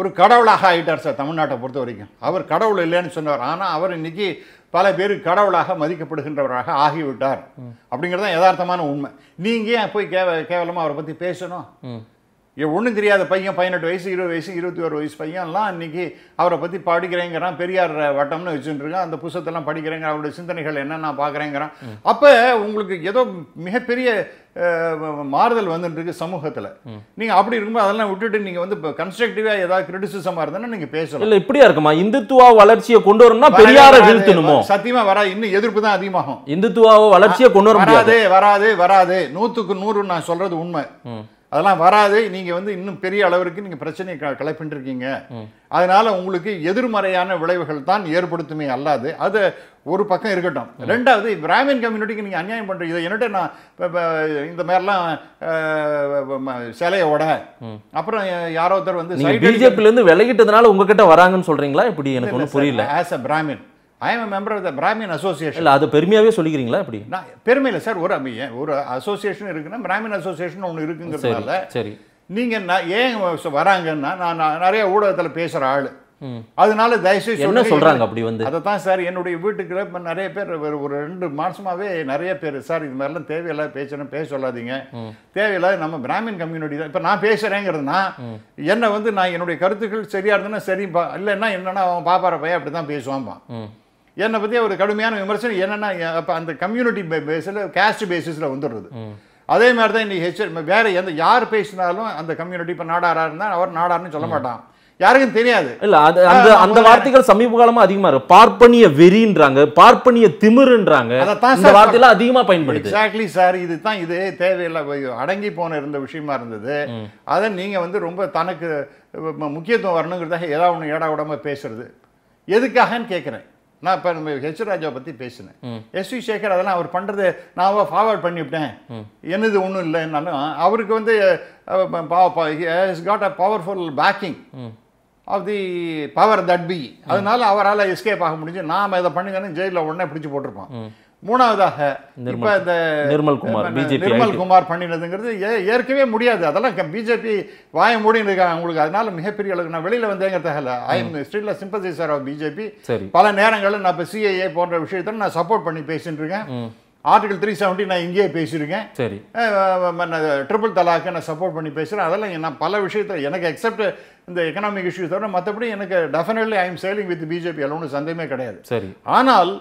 ஒரு கடவுளாக ஆகிட்டார் சார் தமிழ்நாட்டை பொறுத்த வரைக்கும் அவர் கடவுள் இல்லைன்னு சொன்னார் ஆனால் அவர் இன்னைக்கு பல பேர் கடவுளாக மதிக்கப்படுகின்றவராக ஆகிவிட்டார் அப்படிங்கிறது தான் யதார்த்தமான உண்மை நீங்கள் ஏன் போய் கேவ கேவலமாக அவரை பற்றி பேசணும் ஒன்றும் தெரியாத பையன் பதினெட்டு வயசு இருபது வயசு இருபத்தி ஒரு வயசு பையன்லாம் இன்றைக்கி அவரை பற்றி படிக்கிறேங்கிறான் பெரியார் வட்டம்னு வச்சுட்டுருக்கான் அந்த புத்தகத்தெல்லாம் படிக்கிறேங்க அவருடைய சிந்தனைகள் என்னென்ன பார்க்குறேங்கிறான் அப்போ உங்களுக்கு ஏதோ மிகப்பெரிய மாறுதல் வந்துட்டுருக்கு சமூகத்தில் நீங்கள் அப்படி இருக்கும்போது அதெல்லாம் விட்டுட்டு நீங்கள் வந்து இப்போ கன்ஸ்ட்ரக்டிவாக ஏதாவது கிரிட்டிசிசமாக இருந்தேன்னா நீங்கள் பேசணும் இல்லை இப்படியா இருக்குமா இந்துத்துவா வளர்ச்சியை கொண்டு வரணும்னா பெரியாரை வீழ்த்தணுமோ சத்தியமாக வரா இன்னும் எதிர்ப்பு தான் அதிகமாகும் இந்துத்துவாவை வளர்ச்சியை கொண்டு வர வராது வராது வராது நூற்றுக்கு நூறு நான் சொல்கிறது உண்மை அதெல்லாம் வராது நீங்க வந்து இன்னும் பெரிய அளவிற்கு நீங்க பிரச்சனையை க இருக்கீங்க அதனால உங்களுக்கு எதிர்மறையான விளைவுகள் தான் ஏற்படுத்துமே அல்லாது அது ஒரு பக்கம் இருக்கட்டும் ரெண்டாவது பிராமின் கம்யூனிட்டிக்கு நீங்க அநியாயம் பண்ற இதை என்னட்ட நான் இப்போ இந்த மாதிரிலாம் சிலையோட அப்புறம் யாரோ ஒருத்தர் வந்து பிஜேபியிலேருந்து விலகிட்டதுனால உங்ககிட்ட வராங்கன்னு சொல்றீங்களா இப்படி எனக்கு ஒன்றும் புரியல as a Brahmin I am member of the Brahmin association இல்லை அது பெருமையாகவே சொல்லிக்கிறீங்களா அப்படி நான் பெருமை இல்லை சார் ஒரு ஒரு அசோசியேஷன் இருக்குன்னா பிராமின் அசோசியேஷன் ஒன்று இருக்குங்கிறதுனால சரி நீங்கள் நான் ஏன் வராங்கன்னா நான் நிறைய ஊடகத்தில் பேசுகிற ஆள் அதனால தயவுசெய்து என்ன சொல்றாங்க அப்படி வந்து அதை தான் சார் என்னுடைய வீட்டுக்குள்ள இப்போ நிறைய பேர் ஒரு ஒரு ரெண்டு மாசமாவே நிறைய பேர் சார் இது மாதிரிலாம் தேவையில்லாத பேசணும் பேச சொல்லாதீங்க தேவையில்லாத நம்ம பிராமின் கம்யூனிட்டி தான் இப்போ நான் பேசுறேங்கிறதுனா என்ன வந்து நான் என்னுடைய கருத்துக்கள் சரியா இருந்ததுன்னா சரிப்பா இல்லைன்னா என்னன்னா அவன் பாப்பார பையன் அப்படி தான் பேசுவான்ப்பான் என்னை பற்றி ஒரு கடுமையான விமர்சனம் என்னென்னா அப்போ அந்த கம்யூனிட்டி பேஸில் கேஸ்ட் பேஸிஸில் வந்துடுறது அதே மாதிரி தான் இன்றைக்கி ஹெச் வேறு எந்த யார் பேசினாலும் அந்த கம்யூனிட்டி இப்போ நாடாராக இருந்தால் அவர் நாடார்னு சொல்ல மாட்டான் யாருக்கும் தெரியாது இல்ல அது அந்த அந்த வார்த்தைகள் சமீப காலமா அதிகமா இருக்கு பார்ப்பனிய வெறின்றாங்க பார்ப்பனிய திமிருன்றாங்க இந்த வார்த்தையில அதிகமா பயன்படுது எக்ஸாக்ட்லி சார் இது தான் இது தேவையில்லை அடங்கி போன இருந்த விஷயமா இருந்தது அதை நீங்க வந்து ரொம்ப தனக்கு முக்கியத்துவம் வரணுங்கிறதாக ஏதாவது ஒன்று ஏடா விடாம பேசுறது எதுக்காகன்னு கேட்குறேன் நான் இப்போ நம்ம ஹெச் ராஜாவை பற்றி பேசினேன் எஸ் வி சேகர் அதெல்லாம் அவர் பண்ணுறது நான் ஃபார்வர்ட் பண்ணிவிட்டேன் என்னது ஒன்றும் இல்லைன்னாலும் அவருக்கு வந்து got a powerful backing of the power that be அதனால அவரால் எஸ்கேப் ஆக முடிஞ்சு நாம் இதை பண்ணுங்கன்னு ஜெயிலில் உடனே பிடிச்சி போட்டிருப்போம் மூணாவதாக இந்த நிர்மல் குமார் பிஜேபி நிர்மல் குமார் பண்ணினதுங்கிறது ஏற்கவே முடியாது அதெல்லாம் பிஜேபி வாய மூடின்னு இருக்காங்க உங்களுக்கு அதனால மிகப்பெரிய அளவுக்கு நான் வெளியில் வந்தேங்கிறதாக ஐ எம் ஸ்ட்ரீட்ல சிம்பசைசர் ஆஃப் பிஜேபி பல நேரங்களில் நான் இப்போ சிஐஏ போன்ற விஷயத்தில் நான் சப்போர்ட் பண்ணி பேசிட்டு இருக்கேன் ஆர்டிகல் த்ரீ செவன்ட்டி நான் இங்கேயே பேசியிருக்கேன் சரி ட்ரிபிள் தலாக்கு நான் சப்போர்ட் பண்ணி பேசுகிறேன் அதெல்லாம் நான் பல விஷயத்தில் எனக்கு எக்ஸப்ட் இந்த எக்கனாமிக் இஷ்யூஸோட மற்றபடி எனக்கு definitely I am sailing with BJP அளவுன்னு சந்தேகமே கிடையாது சரி ஆனால்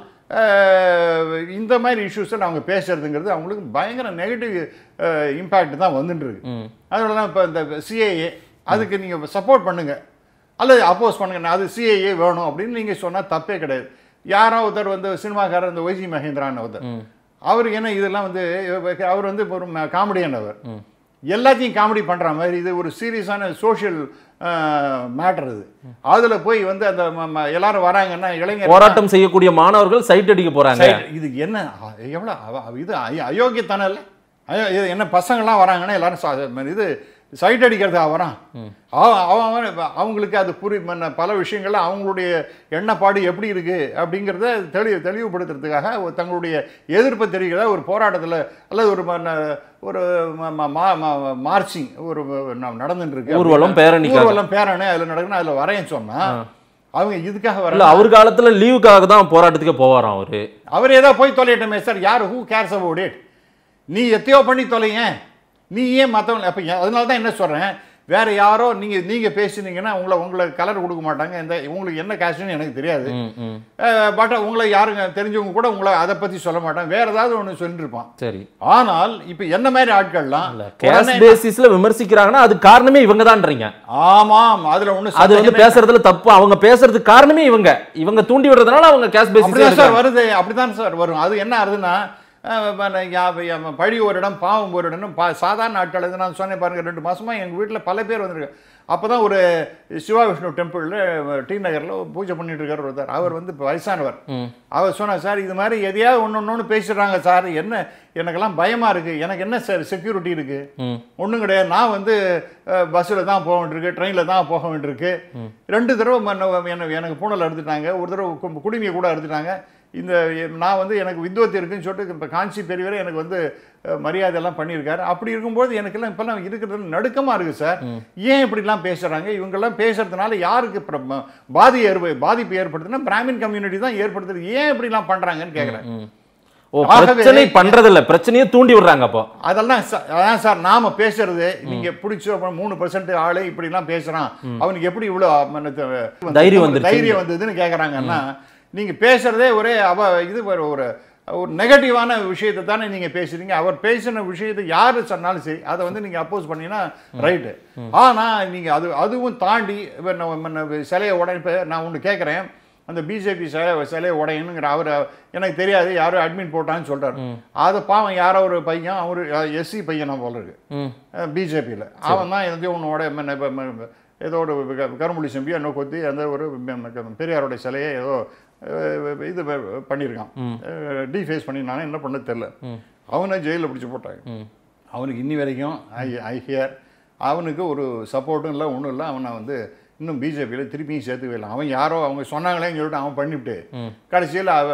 இந்த மாதிரி இஷ்யூஸை நாங்கள் பேசுறதுங்கிறது அவங்களுக்கு பயங்கர நெகட்டிவ் இம்பேக்ட் தான் இருக்கு அதனால தான் இப்போ இந்த சிஏஏ அதுக்கு நீங்கள் சப்போர்ட் பண்ணுங்க அல்லது அப்போஸ் பண்ணுங்க நான் அது சிஏஏ வேணும் அப்படின்னு நீங்கள் சொன்னால் தப்பே கிடையாது யாரோ ஒருத்தர் வந்து சினிமாக்காரர் இந்த ஒய்ஜி மகேந்திரான்னு ஒருத்தர் அவர் ஏன்னா இதெல்லாம் வந்து அவர் வந்து ஒரு காமெடியானவர் எல்லாத்தையும் காமெடி பண்ணுற மாதிரி இது ஒரு சீரியஸான சோஷியல் மேட்ரு இது அதில் போய் வந்து அந்த எல்லாரும் வராங்கன்னா இளைஞர் போராட்டம் செய்யக்கூடிய மாணவர்கள் சைட் அடிக்க போகிறாங்க இது என்ன எவ்வளோ இது அயோக்கியத்தானே இல்லை இது என்ன பசங்கள்லாம் வராங்கன்னா எல்லாரும் இது சைட் அடிக்கிறது அவரான் அவன் அவங்களுக்கு அது புரி பல விஷயங்கள்ல அவங்களுடைய எண்ணப்பாடு எப்படி இருக்கு அப்படிங்கிறத தெளி தெளிவுபடுத்துறதுக்காக தங்களுடைய எதிர்ப்பை தெரிகிற ஒரு போராட்டத்தில் அல்லது ஒரு ஒரு மார்ச்சிங் ஒரு இருக்கு ஊர்வலம் பேரணி ஊர்வலம் பேரணி அதில் நடக்குன்னு அதில் வரையன் சொன்னா அவங்க இதுக்காக வரல அவர் காலத்தில் லீவுக்காக தான் போராட்டத்துக்கே போவாராம் அவர் அவர் ஏதோ போய் தொலையிட்டமே சார் யார் ஹூ கேர்ஸ் அபவுட் இட் நீ எத்தையோ பண்ணி தொலைங்க நீ ஏன் மற்றவங்க அப்போ அதனால தான் என்ன சொல்கிறேன் வேறு யாரோ நீங்கள் நீங்கள் பேசினீங்கன்னா உங்களை உங்களுக்கு கலர் கொடுக்க மாட்டாங்க இந்த உங்களுக்கு என்ன காசுன்னு எனக்கு தெரியாது பட் உங்களை யாருங்க தெரிஞ்சவங்க கூட உங்களை அதை பற்றி சொல்ல மாட்டாங்க வேறு ஏதாவது ஒன்று சொல்லிருப்பான் சரி ஆனால் இப்போ என்ன மாதிரி ஆட்கள்லாம் பேசிஸில் விமர்சிக்கிறாங்கன்னா அது காரணமே இவங்க தான்றீங்க ஆமாம் அதில் ஒன்று அது வந்து பேசுறதுல தப்பு அவங்க பேசுறதுக்கு காரணமே இவங்க இவங்க தூண்டி விடுறதுனால அவங்க கேஷ் சார் வருது தான் சார் வரும் அது என்ன ஆகுதுன்னா பழி ஒரு இடம் பாவம் ஒரு இடம் பா சாதாரண ஆட்கள் நான் சொன்னேன் பாருங்கள் ரெண்டு மாதமாக எங்கள் வீட்டில் பல பேர் வந்திருக்கு அப்போ தான் ஒரு சிவா விஷ்ணு டெம்பிளில் டி நகரில் பூஜை பண்ணிட்டு இருக்கார் ஒருத்தர் அவர் வந்து இப்போ வயசானவர் அவர் சொன்னார் சார் இது மாதிரி எதையாவது ஒன்று ஒன்று பேசிடுறாங்க சார் என்ன எனக்கெல்லாம் பயமாக இருக்குது எனக்கு என்ன சார் செக்யூரிட்டி இருக்குது ஒன்றும் கிடையாது நான் வந்து பஸ்ஸில் தான் போக வேண்டியிருக்கு ட்ரெயினில் தான் போக வேண்டியிருக்கு ரெண்டு தடவை எனக்கு பூனல் எடுத்துட்டாங்க ஒரு தடவை குடிமையை கூட எடுத்துட்டாங்க இந்த நான் வந்து எனக்கு வித்வத்து இருக்குன்னு சொல்லிட்டு இப்போ காஞ்சி பெரியவரை எனக்கு வந்து மரியாதையெல்லாம் பண்ணியிருக்காரு அப்படி இருக்கும்போது எனக்கெல்லாம் இப்போல்லாம் இருக்கிறது நடுக்கமாக இருக்குது சார் ஏன் இப்படிலாம் பேசுகிறாங்க இவங்கெல்லாம் பேசுகிறதுனால யாருக்கு பாதி ஏற்ப பாதிப்பு ஏற்படுத்துனா பிராமின் கம்யூனிட்டி தான் ஏற்படுத்துறது ஏன் இப்படிலாம் பண்ணுறாங்கன்னு கேட்குறேன் பிரச்சனை பண்றதில்ல பிரச்சனையே தூண்டி விடுறாங்க அப்போ அதெல்லாம் அதான் சார் நாம பேசுறது நீங்க பிடிச்ச மூணு பர்சன்ட் ஆளு இப்படி எல்லாம் பேசுறான் அவனுக்கு எப்படி இவ்வளவு தைரியம் வந்து தைரியம் வந்ததுன்னு கேக்குறாங்கன்னா நீங்கள் பேசுகிறதே ஒரே அவ இது ஒரு ஒரு நெகட்டிவான விஷயத்தை தானே நீங்கள் பேசுகிறீங்க அவர் பேசின விஷயத்தை யார் சொன்னாலும் சரி அதை வந்து நீங்கள் அப்போஸ் பண்ணீங்கன்னா ரைட்டு ஆனால் நீங்கள் அது அதுவும் தாண்டி நான் சிலையை இப்போ நான் ஒன்று கேட்குறேன் அந்த பிஜேபி சிலை சிலையை உடையணுங்கிற அவர் எனக்கு தெரியாது யாரும் அட்மிட் போட்டான்னு சொல்கிறார் அதை பாவம் யாரோ ஒரு பையன் அவர் எஸ்சி பையன் போல இருக்கு பிஜேபியில் அவன் தான் எதையும் ஒன்று உடைய ஏதோ ஒரு கருமுடி செம்பியோ என்ன கொத்தி அந்த ஒரு பெரியாருடைய சிலையை ஏதோ இது பண்ணியிருக்கான் டிஃபேஸ் பண்ணியிருந்தானே என்ன பண்ண தெரில அவனை ஜெயிலில் பிடிச்சி போட்டாங்க அவனுக்கு இன்னி வரைக்கும் ஐ ஐ ஹியர் அவனுக்கு ஒரு சப்போர்ட்டும் இல்லை ஒன்றும் இல்லை அவனை வந்து இன்னும் பிஜேபியில் திருப்பியும் சேர்த்துக்கவே இல்லை அவன் யாரோ அவங்க சொன்னாங்களேன்னு சொல்லிட்டு அவன் பண்ணிவிட்டு கடைசியில் அவ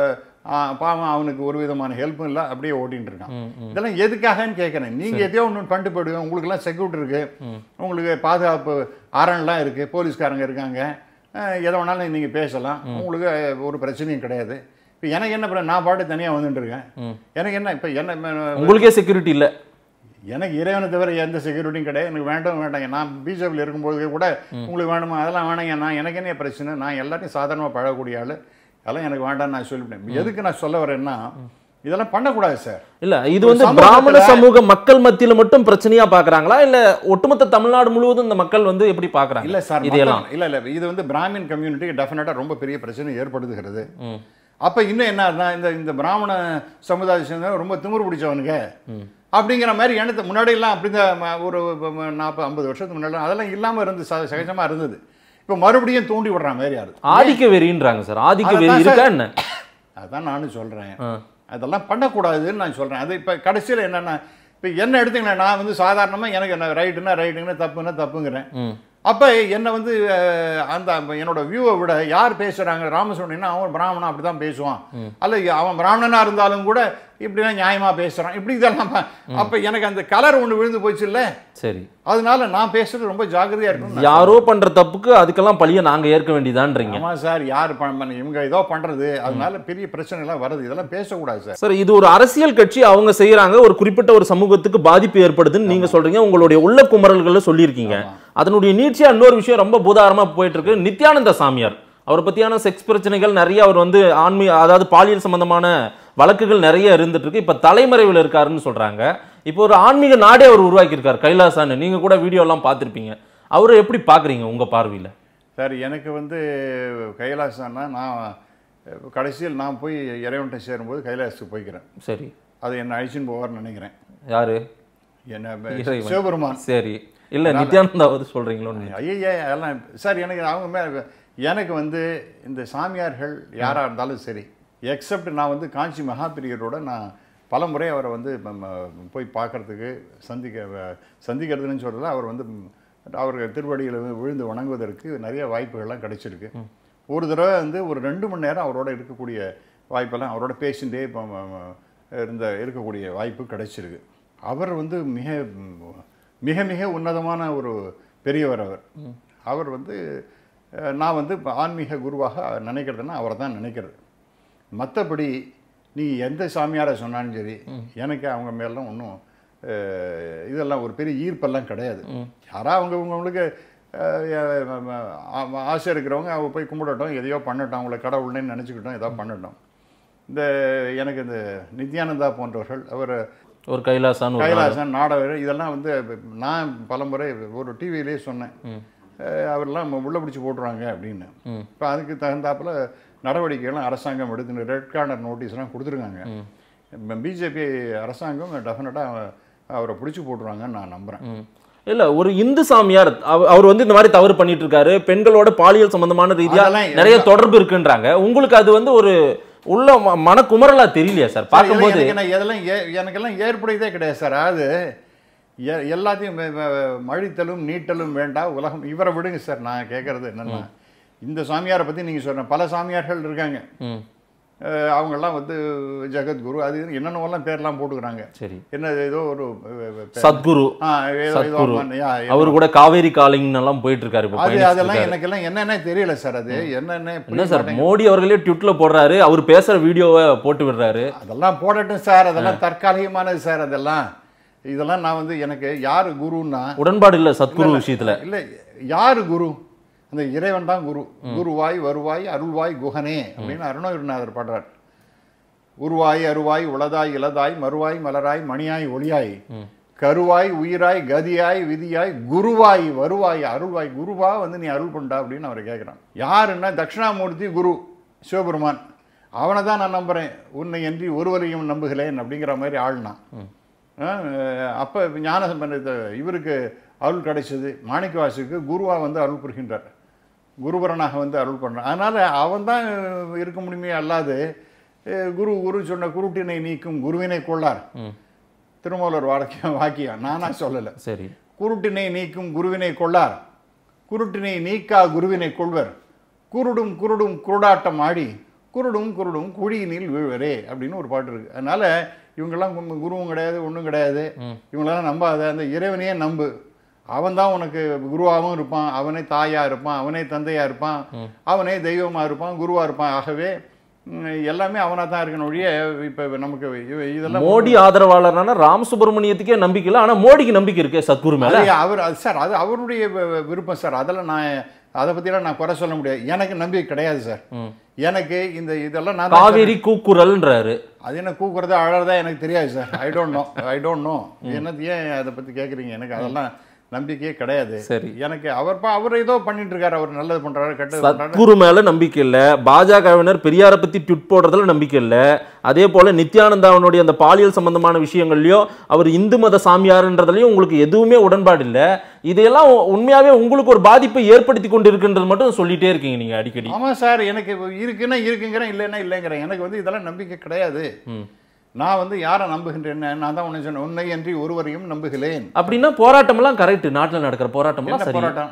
பாவம் அவனுக்கு ஒரு விதமான ஹெல்ப்பும் இல்லை அப்படியே ஓட்டின்னு இருக்கான் இதெல்லாம் எதுக்காகன்னு கேட்குறேன் நீங்கள் எதையோ ஒன்று பண்ணிட்டு போயிடுவேன் உங்களுக்குலாம் செக்யூரிட்டி இருக்குது உங்களுக்கு பாதுகாப்பு அரண்லாம் இருக்குது போலீஸ்காரங்க இருக்காங்க எதை வேணாலும் நீங்கள் பேசலாம் உங்களுக்கு ஒரு பிரச்சனையும் கிடையாது இப்போ எனக்கு என்ன நான் பாட்டு தனியாக வந்துட்டுருக்கேன் எனக்கு என்ன இப்போ என்ன உங்களுக்கே செக்யூரிட்டி இல்லை எனக்கு இறைவனை தவிர எந்த செக்யூரிட்டியும் கிடையாது எனக்கு வேண்டும் வேண்டாங்க நான் பிஜேபியில் இருக்கும்போது கூட உங்களுக்கு வேணுமா அதெல்லாம் வேணாங்க நான் எனக்கு என்ன பிரச்சனை நான் எல்லாத்தையும் சாதாரணமாக பழகக்கூடிய ஆள் அதெல்லாம் எனக்கு வேண்டாம்னு நான் சொல்லிவிட்டேன் எதுக்கு நான் சொல்ல வரேன்னா இதெல்லாம் பண்ணக்கூடாது சார் இல்ல இது வந்து பிராமண சமூக மக்கள் மத்தியில மட்டும் பிரச்சனையா பாக்குறாங்களா இல்ல ஒட்டுமொத்த தமிழ்நாடு முழுவதும் இந்த மக்கள் வந்து எப்படி பாக்குறாங்க இல்ல சார் இதெல்லாம் இல்ல இல்ல இது வந்து பிராமின் கம்யூனிட்டி டெஃபினட்டா ரொம்ப பெரிய பிரச்சனை ஏற்படுத்துகிறது அப்ப இன்னும் என்ன இந்த இந்த பிராமண சமுதாய ரொம்ப திமிரு பிடிச்சவனுங்க அப்படிங்கிற மாதிரி எனக்கு முன்னாடி எல்லாம் அப்படி ஒரு நாற்பது ஐம்பது வருஷத்துக்கு முன்னாடி அதெல்லாம் இல்லாம இருந்து சகஜமா இருந்தது இப்ப மறுபடியும் தூண்டி விடுற மாதிரி யாரு ஆதிக்க வெறின்றாங்க சார் ஆதிக்க வெறி இருக்கா என்ன அதான் நானும் சொல்றேன் அதெல்லாம் பண்ணக்கூடாதுன்னு நான் சொல்கிறேன் அது இப்போ கடைசியில் என்னென்னா இப்போ என்ன எடுத்தீங்கன்னா நான் வந்து சாதாரணமாக எனக்கு என்ன ரைட்டுனா ரைட்டுங்கன்னா தப்புன்னா தப்புங்கிறேன் அப்போ என்னை வந்து அந்த என்னோட வியூவை விட யார் பேசுகிறாங்க ராமசுவனின்னா அவன் பிராமணன் அப்படி தான் பேசுவான் அல்ல அவன் பிராமணனாக இருந்தாலும் கூட இப்படிலாம் நியாயமாக பேசுகிறான் இப்படி இதெல்லாம் அப்போ எனக்கு அந்த கலர் ஒன்று விழுந்து போச்சு இல்லை சரி அதனால நான் பேசுறது ரொம்ப ஜாகிரதையா இருக்கும் யாரோ பண்ற தப்புக்கு அதுக்கெல்லாம் பழிய நாங்க ஏற்க வேண்டியதான்றீங்க ஆமா சார் யார் இவங்க ஏதோ பண்றது அதனால பெரிய பிரச்சனை எல்லாம் வருது இதெல்லாம் பேசக்கூடாது சார் சார் இது ஒரு அரசியல் கட்சி அவங்க செய்யறாங்க ஒரு குறிப்பிட்ட ஒரு சமூகத்துக்கு பாதிப்பு ஏற்படுதுன்னு நீங்க சொல்றீங்க உங்களுடைய உள்ள குமரல்கள் சொல்லியிருக்கீங்க அதனுடைய நீட்சியா இன்னொரு விஷயம் ரொம்ப பூதாரமா போயிட்டு இருக்கு நித்யானந்த சாமியார் அவரை பத்தியான செக்ஸ் பிரச்சனைகள் நிறைய அவர் வந்து ஆன்மீக அதாவது பாலியல் சம்பந்தமான வழக்குகள் நிறைய இருந்துட்டுருக்கு இப்போ தலைமறைவில் இருக்காருன்னு சொல்கிறாங்க இப்போ ஒரு ஆன்மீக நாடே அவர் உருவாக்கியிருக்கார் கைலாசான்னு நீங்கள் கூட வீடியோலாம் பார்த்துருப்பீங்க அவரை எப்படி பார்க்குறீங்க உங்கள் பார்வையில் சார் எனக்கு வந்து கைலாசான்னா நான் கடைசியில் நான் போய் இறைவன்ட்டை சேரும்போது கைலாசத்துக்கு போய்க்கிறேன் சரி அது என்னை அழிச்சுன்னு போவார்னு நினைக்கிறேன் யார் என்ன சிவபெருமான் சரி இல்லை நித்யானந்தாவது சொல்கிறீங்களோன்னு ஐயா எல்லாம் சார் எனக்கு அவங்க மேலே எனக்கு வந்து இந்த சாமியார்கள் யாராக இருந்தாலும் சரி எக்ஸப்ட் நான் வந்து காஞ்சி மகாபிரியரோட நான் பல முறை அவரை வந்து போய் பார்க்குறதுக்கு சந்திக்க சந்திக்கிறதுன்னு சொல்கிறது அவர் வந்து அவர் திருவடியில் விழுந்து வணங்குவதற்கு நிறைய வாய்ப்புகள்லாம் கிடைச்சிருக்கு ஒரு தடவை வந்து ஒரு ரெண்டு மணி நேரம் அவரோட இருக்கக்கூடிய வாய்ப்பெல்லாம் அவரோட பேஷண்ட்டே இப்போ இருந்த இருக்கக்கூடிய வாய்ப்பு கிடைச்சிருக்கு அவர் வந்து மிக மிக மிக உன்னதமான ஒரு பெரியவர் அவர் அவர் வந்து நான் வந்து ஆன்மீக குருவாக நினைக்கிறதுன்னா அவரை தான் நினைக்கிறது மற்றபடி நீ எந்த சாமியாரை சொன்னாலும் சரி எனக்கு அவங்க மேலாம் ஒன்றும் இதெல்லாம் ஒரு பெரிய ஈர்ப்பெல்லாம் கிடையாது யாராக அவங்க அவங்களுக்கு ஆசை இருக்கிறவங்க அவங்க போய் கும்பிடட்டும் எதையோ பண்ணட்டும் அவங்கள கடவுள்னு நினச்சிக்கிட்டோம் ஏதோ பண்ணட்டும் இந்த எனக்கு இந்த நித்யானந்தா போன்றவர்கள் அவர் ஒரு கைலாசான் கைலாசன் நாடவர் இதெல்லாம் வந்து நான் பலமுறை ஒரு டிவியிலே சொன்னேன் அவரெல்லாம் உள்ளே பிடிச்சி போட்டுருவாங்க அப்படின்னு இப்போ அதுக்கு தகுந்தாப்பில் நடவடிக்கைகள்லாம் அரசாங்கம் எடுத்து ரெட் கார்னர் நோட்டீஸ்லாம் கொடுத்துருக்காங்க பிஜேபி அரசாங்கம் டெஃபினட்டாக அவரை பிடிச்சி போட்டுருவாங்கன்னு நான் நம்புகிறேன் இல்ல ஒரு இந்து சாமியார் அவர் வந்து இந்த மாதிரி தவறு பண்ணிட்டு இருக்காரு பெண்களோட பாலியல் சம்பந்தமான ரீதியா நிறைய தொடர்பு இருக்குன்றாங்க உங்களுக்கு அது வந்து ஒரு உள்ள மனக்குமரலா தெரியலையா சார் பார்க்கும்போது இதெல்லாம் எனக்கெல்லாம் ஏற்புடையதே கிடையாது சார் அது எல்லாத்தையும் மழித்தலும் நீட்டலும் வேண்டாம் உலகம் இவரை விடுங்க சார் நான் கேட்கறது என்னன்னா இந்த சாமியாரை பற்றி நீங்கள் சொன்ன பல சாமியார்கள் இருக்காங்க அவங்கெல்லாம் வந்து ஜெகத்குரு அது என்னென்னலாம் பேர்லாம் போட்டுக்கிறாங்க சரி என்ன ஏதோ ஒரு சத்குரு அவர் கூட காவேரி காலிங்னெல்லாம் போயிட்டு இருக்காரு அது அதெல்லாம் எனக்கு எல்லாம் என்னென்ன தெரியல சார் அது என்னென்ன என்ன சார் மோடி அவர்களே ட்விட்டில் போடுறாரு அவர் பேசுகிற வீடியோவை போட்டு விடுறாரு அதெல்லாம் போடட்டும் சார் அதெல்லாம் தற்காலிகமானது சார் அதெல்லாம் இதெல்லாம் நான் வந்து எனக்கு யார் குருன்னா உடன்பாடு இல்லை சத்குரு விஷயத்தில் இல்லை யார் குரு அந்த இறைவன் தான் குரு குருவாய் வருவாய் அருள்வாய் குகனே அப்படின்னு அருணகிரிநாதர் பாடுறார் உருவாய் அருவாய் உளதாய் இளதாய் மறுவாய் மலராய் மணியாய் ஒளியாய் கருவாய் உயிராய் கதியாய் விதியாய் குருவாய் வருவாய் அருள்வாய் குருவா வந்து நீ அருள் பண்ணா அப்படின்னு அவரை கேட்குறான் யாருன்னா தட்சிணாமூர்த்தி குரு சிவபெருமான் அவனை தான் நான் நம்புகிறேன் உன்னை என்று ஒருவரையும் நம்புகிறேன் அப்படிங்கிற மாதிரி ஆள்னா அப்போ ஞான இவருக்கு அருள் கிடைச்சது மாணிக்கவாசுக்கு குருவா வந்து அருள் புரிகின்றார் குருபரனாக வந்து அருள் பண்ணுறான் அதனால் அவன் தான் இருக்க முடியுமே அல்லாது குரு குரு சொன்ன குருட்டினை நீக்கும் குருவினை கொள்ளார் திருமூலர் வாக்கியம் வாக்கியம் நானா சொல்லலை சரி குருட்டினை நீக்கும் குருவினை கொள்ளார் குருட்டினை நீக்கா குருவினை கொள்வர் குருடும் குருடும் குருடாட்டம் ஆடி குருடும் குருடும் குழியினில் வீழ்வரே அப்படின்னு ஒரு பாட்டு இருக்குது அதனால் இவங்கெல்லாம் குருவும் கிடையாது ஒன்றும் கிடையாது இவங்களெல்லாம் நம்பாத அந்த இறைவனையே நம்பு அவன் தான் உனக்கு குருவாகவும் இருப்பான் அவனே தாயாக இருப்பான் அவனே தந்தையாக இருப்பான் அவனே தெய்வமாக இருப்பான் குருவாக இருப்பான் ஆகவே எல்லாமே அவனாக தான் இருக்கணும் ஒழிய இப்போ நமக்கு இதெல்லாம் மோடி ஆதரவாளர்னா ராம் சுப்பிரமணியத்துக்கே நம்பிக்கை இல்லை ஆனால் மோடிக்கு நம்பிக்கை இருக்கே சத்குரு மேலே அவர் சார் அது அவருடைய விருப்பம் சார் அதெல்லாம் நான் அதை பற்றிலாம் நான் குறை சொல்ல முடியாது எனக்கு நம்பிக்கை கிடையாது சார் எனக்கு இந்த இதெல்லாம் நான் காவேரி கூக்குரல்ன்றாரு அது என்ன கூக்குறதா அழறதா எனக்கு தெரியாது sir I don't know I don't know என்னது ஏன் அதை பற்றி கேட்குறீங்க எனக்கு அதெல்லாம் நம்பிக்கையே கிடையாது சரி எனக்கு அவர் அவர் ஏதோ பண்ணிட்டு இருக்காரு அவர் நல்லது பண்றாரு கெட்டது சத்குரு மேல நம்பிக்கை இல்ல பாஜகவினர் பெரியாரை பத்தி ட்விட் போடுறதுல நம்பிக்கை இல்ல அதே போல நித்யானந்தாவனுடைய அந்த பாலியல் சம்பந்தமான விஷயங்கள்லயோ அவர் இந்து மத சாமியார்ன்றதுலயும் உங்களுக்கு எதுவுமே உடன்பாடு இல்ல இதையெல்லாம் உண்மையாவே உங்களுக்கு ஒரு பாதிப்பை ஏற்படுத்தி கொண்டு மட்டும் சொல்லிட்டே இருக்கீங்க நீங்க அடிக்கடி ஆமா சார் எனக்கு இருக்குன்னா இருக்குங்கிறேன் இல்லைன்னா இல்லைங்கிறேன் எனக்கு வந்து இதெல்லாம் நம்பிக்கை கிடையாது நான் வந்து யாரை நம்புகின்றேன் நான் தான் உன்னை சொன்னேன் உன்னை என்று ஒருவரையும் நம்புகிறேன் அப்படின்னா போராட்டமெல்லாம் கரெக்ட் நாட்டில் நடக்கிற போராட்டம்லாம் சரி போராட்டம்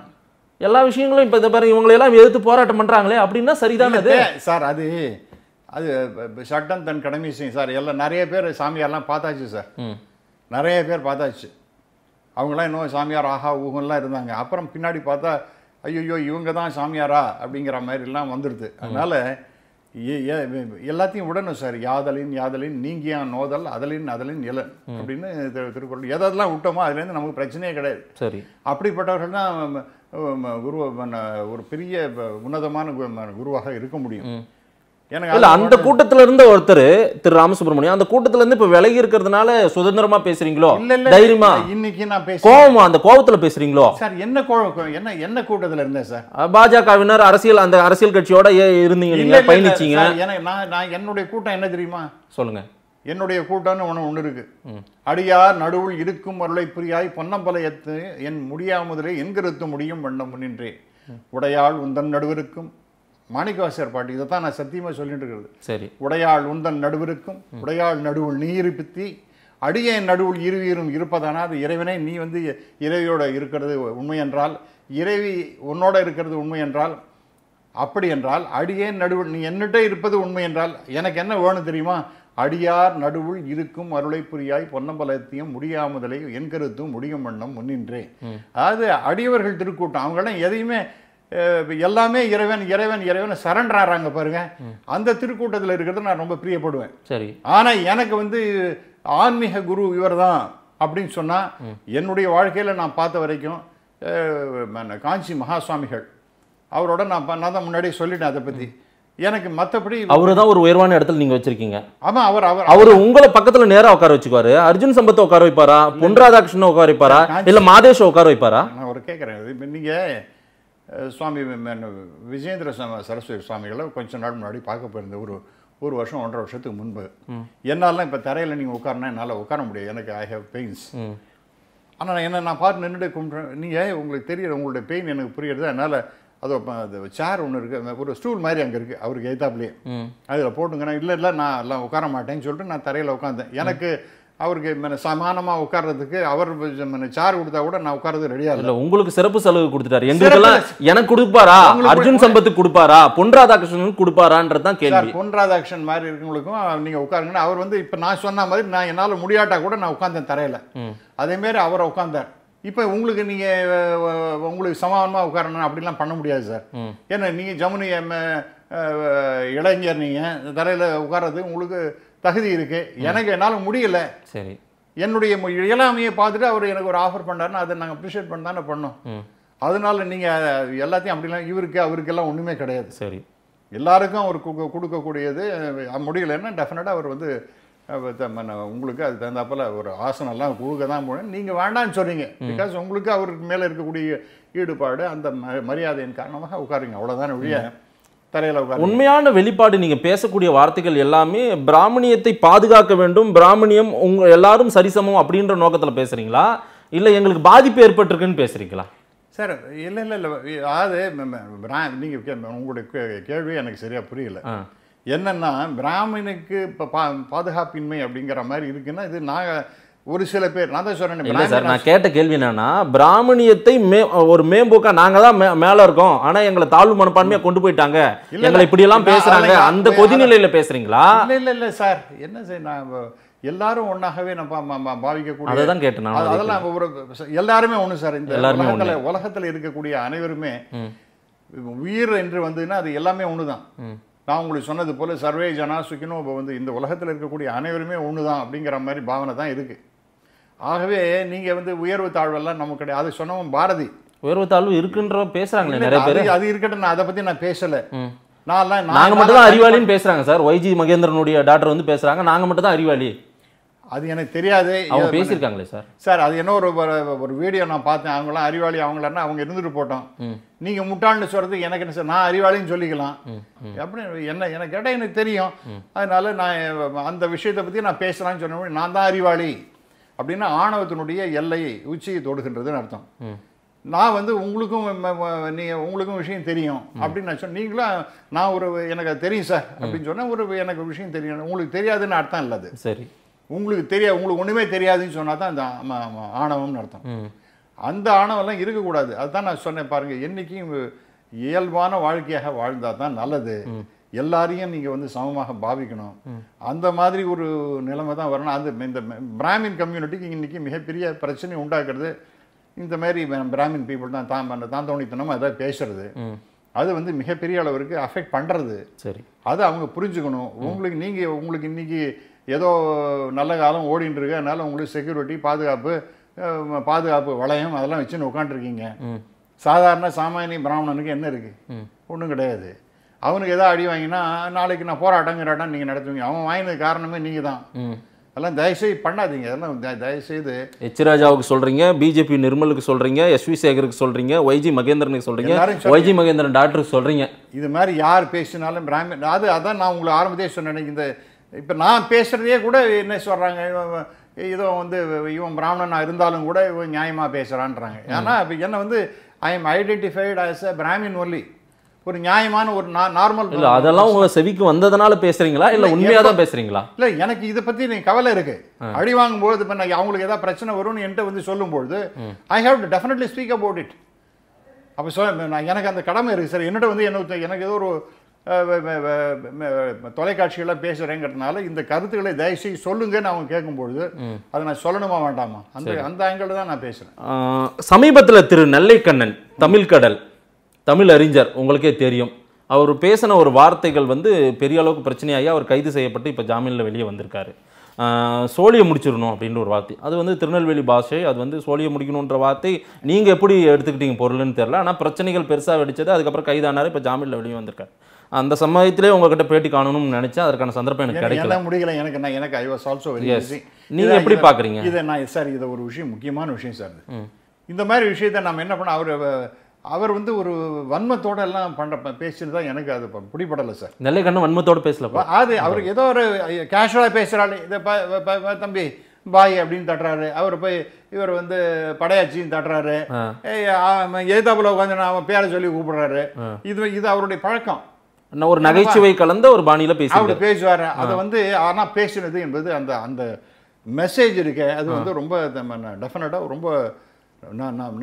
எல்லா விஷயங்களும் இப்போ இந்த பாருங்க எல்லாம் எதிர்த்து போராட்டம் பண்ணுறாங்களே அப்படின்னா சரிதான் அது சார் அது அது சட்டம் தன் கடமை செய்யும் சார் எல்லாம் நிறைய பேர் சாமியாரெலாம் பார்த்தாச்சு சார் நிறைய பேர் பார்த்தாச்சு அவங்களாம் இன்னும் சாமியார் ஆஹா ஊகம்லாம் இருந்தாங்க அப்புறம் பின்னாடி பார்த்தா ஐயோ இவங்க தான் சாமியாரா அப்படிங்கிற மாதிரிலாம் வந்துடுது அதனால் எல்லாத்தையும் விடணும் சார் யாதலின் யாதலின் நீங்கியான் நோதல் அதலின் அதலின் இலன் அப்படின்னு திருக்குறள் எதெல்லாம் விட்டோமோ அதுலேருந்து நமக்கு பிரச்சனையே கிடையாது சரி அப்படிப்பட்டவர்கள் தான் குரு ஒரு பெரிய உன்னதமான குருவாக இருக்க முடியும் இல்லை அந்த கூட்டத்துல இருந்த ஒருத்தர் திரு ராமசுப்ரமணியம் அந்த கூட்டத்துல இருந்து இப்போ விலகி இருக்கிறதுனால சுதந்திரமா பேசுறீங்களோ தைரியமா இன்னைக்கு நான் பேச கோவமா அந்த கோபத்துல பேசுறீங்களோ சார் என்ன கோவம் என்ன என்ன கூட்டத்துல இருந்தேன் சார் பாஜகவினர் அரசியல் அந்த அரசியல் கட்சியோட இருந்தீங்க நீங்க பயணிச்சீங்க நான் நான் என்னுடைய கூட்டம் என்ன தெரியுமா சொல்லுங்க என்னுடைய கூட்டம்னு ஒன்று ஒன்று இருக்கு அடியார் நடுவில் இருக்கும் அருளை புரியாய் பொன்னம்பலையத்து என் முடியாமதிலே என்கிறத்து முடியும் வண்ணம் நின்றே உடையாள் உந்தன் நடுவிற்கும் மாணிக்கவாசர் பாட்டு இதை தான் நான் சத்தியமாக சொல்லிட்டு இருக்கிறது சரி உடையாள் உந்தன் நடுவிருக்கும் உடையாள் நடுவுள் நீ இருப்பித்தி அடியேன் நடுவுள் இருவீரும் இருப்பதானால் அது இறைவனை நீ வந்து இறைவியோட இருக்கிறது உண்மை என்றால் இறைவி உன்னோட இருக்கிறது உண்மை என்றால் அப்படி என்றால் அடியேன் நடுவு நீ என்னட்டே இருப்பது உண்மை என்றால் எனக்கு என்ன வேணும் தெரியுமா அடியார் நடுவுள் இருக்கும் அருளை புரியாய் பொன்னம்பலத்தையும் முடியாமதலையும் என் கருத்தும் முடியும் வண்ணம் முன்னின்றேன் அதாவது அடியவர்கள் திருக்கூட்டம் அவங்களாம் எதையுமே எல்லாமே இறைவன் இறைவன் இறைவன் ஆகிறாங்க பாருங்க அந்த திருக்கூட்டத்தில் இருக்கிறது நான் ரொம்ப பிரியப்படுவேன் சரி ஆனால் எனக்கு வந்து ஆன்மீக குரு இவர் தான் அப்படின்னு சொன்னால் என்னுடைய வாழ்க்கையில் நான் பார்த்த வரைக்கும் காஞ்சி மகாசுவாமிகள் அவரோட நான் நான் தான் முன்னாடியே சொல்லிட்டேன் அதை பற்றி எனக்கு மற்றபடி அவர் தான் ஒரு உயர்வான இடத்துல நீங்கள் வச்சிருக்கீங்க ஆமாம் அவர் அவர் அவர் உங்களை பக்கத்தில் நேராக உட்கார வச்சுக்குவாரு அர்ஜுன் சம்பத்தை உட்கார வைப்பாரா பொன் ராதாகிருஷ்ணன் உட்கார வைப்பாரா இல்லை மாதேஷ் உட்கார வைப்பாரா நான் ஒரு கேட்குறேன் நீங்கள் சுவாமி விஜேந்திர சரஸ்வதி சுவாமிகளை கொஞ்சம் நாள் முன்னாடி பார்க்க போயிருந்த ஒரு ஒரு வருஷம் ஒன்றரை வருஷத்துக்கு முன்பு என்னாலாம் இப்போ தரையில் நீங்கள் உட்காரனா என்னால் உட்கார முடியாது எனக்கு ஐ ஹவ் பெயின்ஸ் ஆனால் என்ன நான் பார்த்து நின்றுட்டு கும்பிட்றேன் நீங்கள் உங்களுக்கு தெரியல உங்களுடைய பெயின் எனக்கு புரியறது அதனால் அது அது சேர் ஒன்று இருக்குது ஒரு ஸ்டூல் மாதிரி அங்கே இருக்குது அவருக்கு எய்தாப்லேயே அதில் போட்டுங்கன்னா இல்லை இல்லை நான் எல்லாம் உட்கார மாட்டேன்னு சொல்லிட்டு நான் தரையில் உட்காந்தேன் எனக்கு அவருக்கு சமானமாக உட்கார்றதுக்கு அவர் சார் கொடுத்தா கூட நான் உட்கார்றது ரெடியா இல்லை உங்களுக்கு சிறப்பு செலவு கொடுத்துட்டாரு எங்களுக்கெல்லாம் எனக்கு கொடுப்பாரா அர்ஜுன் சம்பத்துக்கு கொடுப்பாரா பொன் ராதாகிருஷ்ணனுக்கு கொடுப்பாரான்றது தான் கேள்வி பொன் ராதாகிருஷ்ணன் மாதிரி இருக்கவங்களுக்கும் நீங்கள் உட்காருங்கன்னா அவர் வந்து இப்போ நான் சொன்ன மாதிரி நான் என்னால் முடியாட்டா கூட நான் உட்காந்தேன் அதே அதேமாரி அவரை உட்காந்தார் இப்போ உங்களுக்கு நீங்கள் உங்களுக்கு சமானமாக உட்காரணும் அப்படிலாம் பண்ண முடியாது சார் ஏன்னா நீங்கள் ஜமுனி இளைஞர் நீங்கள் தரையில் உட்கார்றது உங்களுக்கு தகுதி இருக்கு எனக்கு என்னால் முடியல சரி என்னுடைய இயலாமையை பார்த்துட்டு அவர் எனக்கு ஒரு ஆஃபர் பண்ணாருன்னு அதை நாங்கள் அப்ரிஷியேட் பண்ண தானே பண்ணோம் அதனால நீங்கள் எல்லாத்தையும் அப்படிலாம் இவருக்கு அவருக்கெல்லாம் ஒன்றுமே கிடையாது சரி எல்லாருக்கும் அவர் கொடுக்கக்கூடியது முடியலன்னா டெஃபினட்டாக அவர் வந்து உங்களுக்கு அது தகுந்தாப்பில் ஒரு ஆசனம்லாம் கொடுக்க தான் போகணும் நீங்கள் வேண்டான்னு சொன்னீங்க பிகாஸ் உங்களுக்கு அவருக்கு மேலே இருக்கக்கூடிய ஈடுபாடு அந்த மரியாதையின் காரணமாக உட்காருங்க அவ்வளோதான வழியாக உண்மையான வெளிப்பாடு நீங்கள் பேசக்கூடிய வார்த்தைகள் எல்லாமே பிராமணியத்தை பாதுகாக்க வேண்டும் பிராமணியம் உங்கள் எல்லாரும் சரிசமம் அப்படின்ற நோக்கத்தில் பேசுறீங்களா இல்லை எங்களுக்கு பாதிப்பு ஏற்பட்டிருக்குன்னு பேசுறீங்களா சார் இல்லை இல்லை இல்லை அது நீங்கள் உங்களுடைய கேள்வி எனக்கு சரியாக புரியல என்னென்னா பிராமணனுக்கு இப்போ பா பாதுகாப்பின்மை அப்படிங்கிற மாதிரி இருக்குன்னா இது நான் ஒரு சில பேர் நான் தான் சொல்றேன் இல்லை சார் நான் கேட்ட கேள்வி என்னன்னா பிராமணியத்தை மே ஒரு மேம்போக்கா நாங்கள் தான் மே மேலே இருக்கோம் ஆனால் எங்களை தாழ்வு மனப்பான்மையாக கொண்டு போயிட்டாங்க எங்களை இப்படியெல்லாம் பேசுகிறாங்க அந்த கொதிநிலையில் பேசுகிறீங்களா இல்லை இல்லை இல்லை சார் என்ன சார் நான் எல்லாரும் ஒன்றாகவே நம்ம பாவிக்கக்கூடிய அதை கேட்டேன் அதெல்லாம் ஒரு எல்லாருமே ஒன்று சார் இந்த உலகத்தில் உலகத்தில் இருக்கக்கூடிய அனைவருமே உயிர் என்று வந்ததுன்னா அது எல்லாமே ஒன்று தான் நான் உங்களுக்கு சொன்னது போல சர்வே ஜனா சுக்கினோ இப்போ வந்து இந்த உலகத்தில் இருக்கக்கூடிய அனைவருமே ஒன்று தான் அப்படிங்கிற மாதிரி பாவனை தான் இருக்குது ஆகவே நீங்கள் வந்து உயர்வு தாழ்வெல்லாம் நமக்கு கிடையாது அது சொன்னவன் பாரதி உயர்வு தாழ்வு இருக்குன்ற பேசுகிறாங்களே நிறைய பேர் அது இருக்கட்டும் நான் அதை பற்றி நான் பேசலை நான்லாம் நாங்கள் மட்டும் தான் அறிவாளின்னு பேசுகிறாங்க சார் ஒய்ஜி மகேந்திரனுடைய டாக்டர் வந்து பேசுகிறாங்க நாங்கள் மட்டும் தான் அறிவாளி அது எனக்கு தெரியாது அவங்க பேசியிருக்காங்களே சார் சார் அது என்ன ஒரு ஒரு வீடியோ நான் பார்த்தேன் அவங்களாம் அறிவாளி அவங்களன்னா அவங்க இருந்துட்டு போட்டோம் நீங்கள் முட்டாள்னு சொல்றது எனக்கு என்ன சார் நான் அறிவாளின்னு சொல்லிக்கலாம் எப்படி என்ன எனக்கு கேட்டால் எனக்கு தெரியும் அதனால நான் அந்த விஷயத்தை பற்றி நான் பேசலான்னு சொன்ன நான் தான் அறிவாளி அப்படின்னா ஆணவத்தினுடைய எல்லையை உச்சியை தொடுகின்றதுன்னு அர்த்தம் நான் வந்து உங்களுக்கும் நீ உங்களுக்கும் விஷயம் தெரியும் அப்படின்னு நான் சொன்னேன் நீங்களும் நான் ஒரு எனக்கு தெரியும் சார் அப்படின்னு சொன்னால் ஒரு எனக்கு விஷயம் தெரியும் உங்களுக்கு தெரியாதுன்னு அர்த்தம் இல்லை அது சரி உங்களுக்கு தெரியாது உங்களுக்கு ஒன்றுமே தெரியாதுன்னு சொன்னால் தான் அந்த ஆணவம்னு அர்த்தம் அந்த ஆணவம்லாம் இருக்கக்கூடாது அதுதான் நான் சொன்னேன் பாருங்கள் என்றைக்கும் இயல்பான வாழ்க்கையாக வாழ்ந்தால் தான் நல்லது எல்லாரையும் நீங்கள் வந்து சமமாக பாவிக்கணும் அந்த மாதிரி ஒரு நிலைமை தான் வரணும் அந்த இந்த பிராமின் கம்யூனிட்டிக்கு இன்றைக்கி மிகப்பெரிய பிரச்சனை உண்டாக்குறது இந்த மாதிரி பிராமின் பீப்புள் தான் தான் தான் தோணித்தனமாக அதை பேசுறது அது வந்து மிகப்பெரிய அளவிற்கு அஃபெக்ட் பண்ணுறது சரி அதை அவங்க புரிஞ்சுக்கணும் உங்களுக்கு நீங்கள் உங்களுக்கு இன்றைக்கி ஏதோ நல்ல காலம் ஓடின்னு இருக்கு அதனால் உங்களுக்கு செக்யூரிட்டி பாதுகாப்பு பாதுகாப்பு வளையம் அதெல்லாம் வச்சுன்னு உட்காந்துருக்கீங்க சாதாரண சாமானிய பிராமணனுக்கு என்ன இருக்குது ஒன்றும் கிடையாது அவனுக்கு எதாவது அடி வாங்கினா நாளைக்கு நான் போராட்டங்கிறாட்டம் நீங்கள் நடத்துவீங்க அவன் வாங்கினது காரணமே நீங்கள் தான் அதெல்லாம் தயவுசெய்து பண்ணாதீங்க அதெல்லாம் தயவுசெய்து எச்ராஜாவுக்கு சொல்கிறீங்க பிஜேபி நிர்மலுக்கு சொல்கிறீங்க எஸ்வி சேகருக்கு சொல்கிறீங்க ஒய்ஜி மகேந்திரனுக்கு சொல்கிறீங்க ஒய்ஜி மகேந்திரன் டாக்டருக்கு சொல்கிறீங்க இது மாதிரி யார் பேசினாலும் பிராமி அது அதான் நான் உங்களை ஆரம்பத்தே சொன்னேன் இந்த இப்போ நான் பேசுகிறதே கூட என்ன சொல்கிறாங்க இதோ வந்து இவன் பிராமணனாக இருந்தாலும் கூட இவன் நியாயமாக பேசுகிறான்றாங்க ஏன்னா இப்போ என்ன வந்து I am identified as a Brahmin only ஒரு நியாயமான ஒரு நார்மல் அதெல்லாம் உங்க செவிக்கு வந்ததுனால பேசுறீங்களா இல்ல உண்மையாக தான் பேசுறீங்களா இல்லை எனக்கு இதை பத்தி நீ கவலை இருக்கு அடி வாங்கும்போது இப்போ நான் அவங்களுக்கு ஏதாவது பிரச்சனை வரும்னு என்கிட்ட வந்து சொல்லும்போது I have to definitely speak about it அப்போ நான் எனக்கு அந்த கடமை இருக்கு சார் என்னோட வந்து என்ன எனக்கு ஏதோ ஒரு தொலைக்காட்சிகளாக பேசுகிறேங்கிறதுனால இந்த கருத்துக்களை தயவுசெய்து நான் அவங்க கேட்கும்பொழுது அதை நான் சொல்லணுமா வேண்டாமா அந்த அந்த ஆங்கிள் தான் நான் பேசுகிறேன் சமீபத்தில் திரு நெல்லைக்கண்ணன் தமிழ்கடல் தமிழ் அறிஞர் உங்களுக்கே தெரியும் அவர் பேசின ஒரு வார்த்தைகள் வந்து பெரிய அளவுக்கு பிரச்சனையாகி அவர் கைது செய்யப்பட்டு இப்போ ஜாமீனில் வெளியே வந்திருக்காரு சோழியை முடிச்சிடணும் அப்படின்ற ஒரு வார்த்தை அது வந்து திருநெல்வேலி பாஷை அது வந்து சோழியை முடிக்கணுன்ற வார்த்தை நீங்கள் எப்படி எடுத்துக்கிட்டீங்க பொருள்னு தெரில ஆனால் பிரச்சனைகள் பெருசாக வெடிச்சது அதுக்கப்புறம் கைதானார் இப்போ ஜாமீனில் வெளியே வந்திருக்காரு அந்த சமயத்திலே உங்ககிட்ட பேட்டி காணணும்னு நினச்சேன் அதற்கான சந்தர்ப்பம் எனக்கு கிடைக்கல முடியல எனக்கு நான் எனக்கு ஐ வாஸ் ஆல்சோ நீங்கள் எப்படி பார்க்குறீங்க இதை நான் சார் இதை ஒரு விஷயம் முக்கியமான விஷயம் சார் இந்த மாதிரி விஷயத்தை நம்ம என்ன பண்ண அவர் அவர் வந்து ஒரு வன்மத்தோட எல்லாம் பண்ணுற பேசுன்னு தான் எனக்கு அது பிடிபடலை சார் நெல்லை கண்ணு வன்மத்தோடு பேசலப்பா அது அவருக்கு ஏதோ ஒரு கேஷுவலாக பேசுகிறாரு இதை தம்பி பாய் அப்படின்னு தட்டுறாரு அவர் போய் இவர் வந்து படையாச்சின்னு தட்டுறாரு எழுத்தாப்புல உட்காந்து அவன் பேரை சொல்லி கூப்பிடுறாரு இது இது அவருடைய பழக்கம் ஒரு நகைச்சுவை கலந்த ஒரு பாணியில பேசி அவர் பேசுவார் அதை வந்து ஆனால் பேசினது என்பது அந்த அந்த மெசேஜ் இருக்கு அது வந்து ரொம்ப டெஃபினட்டாக ரொம்ப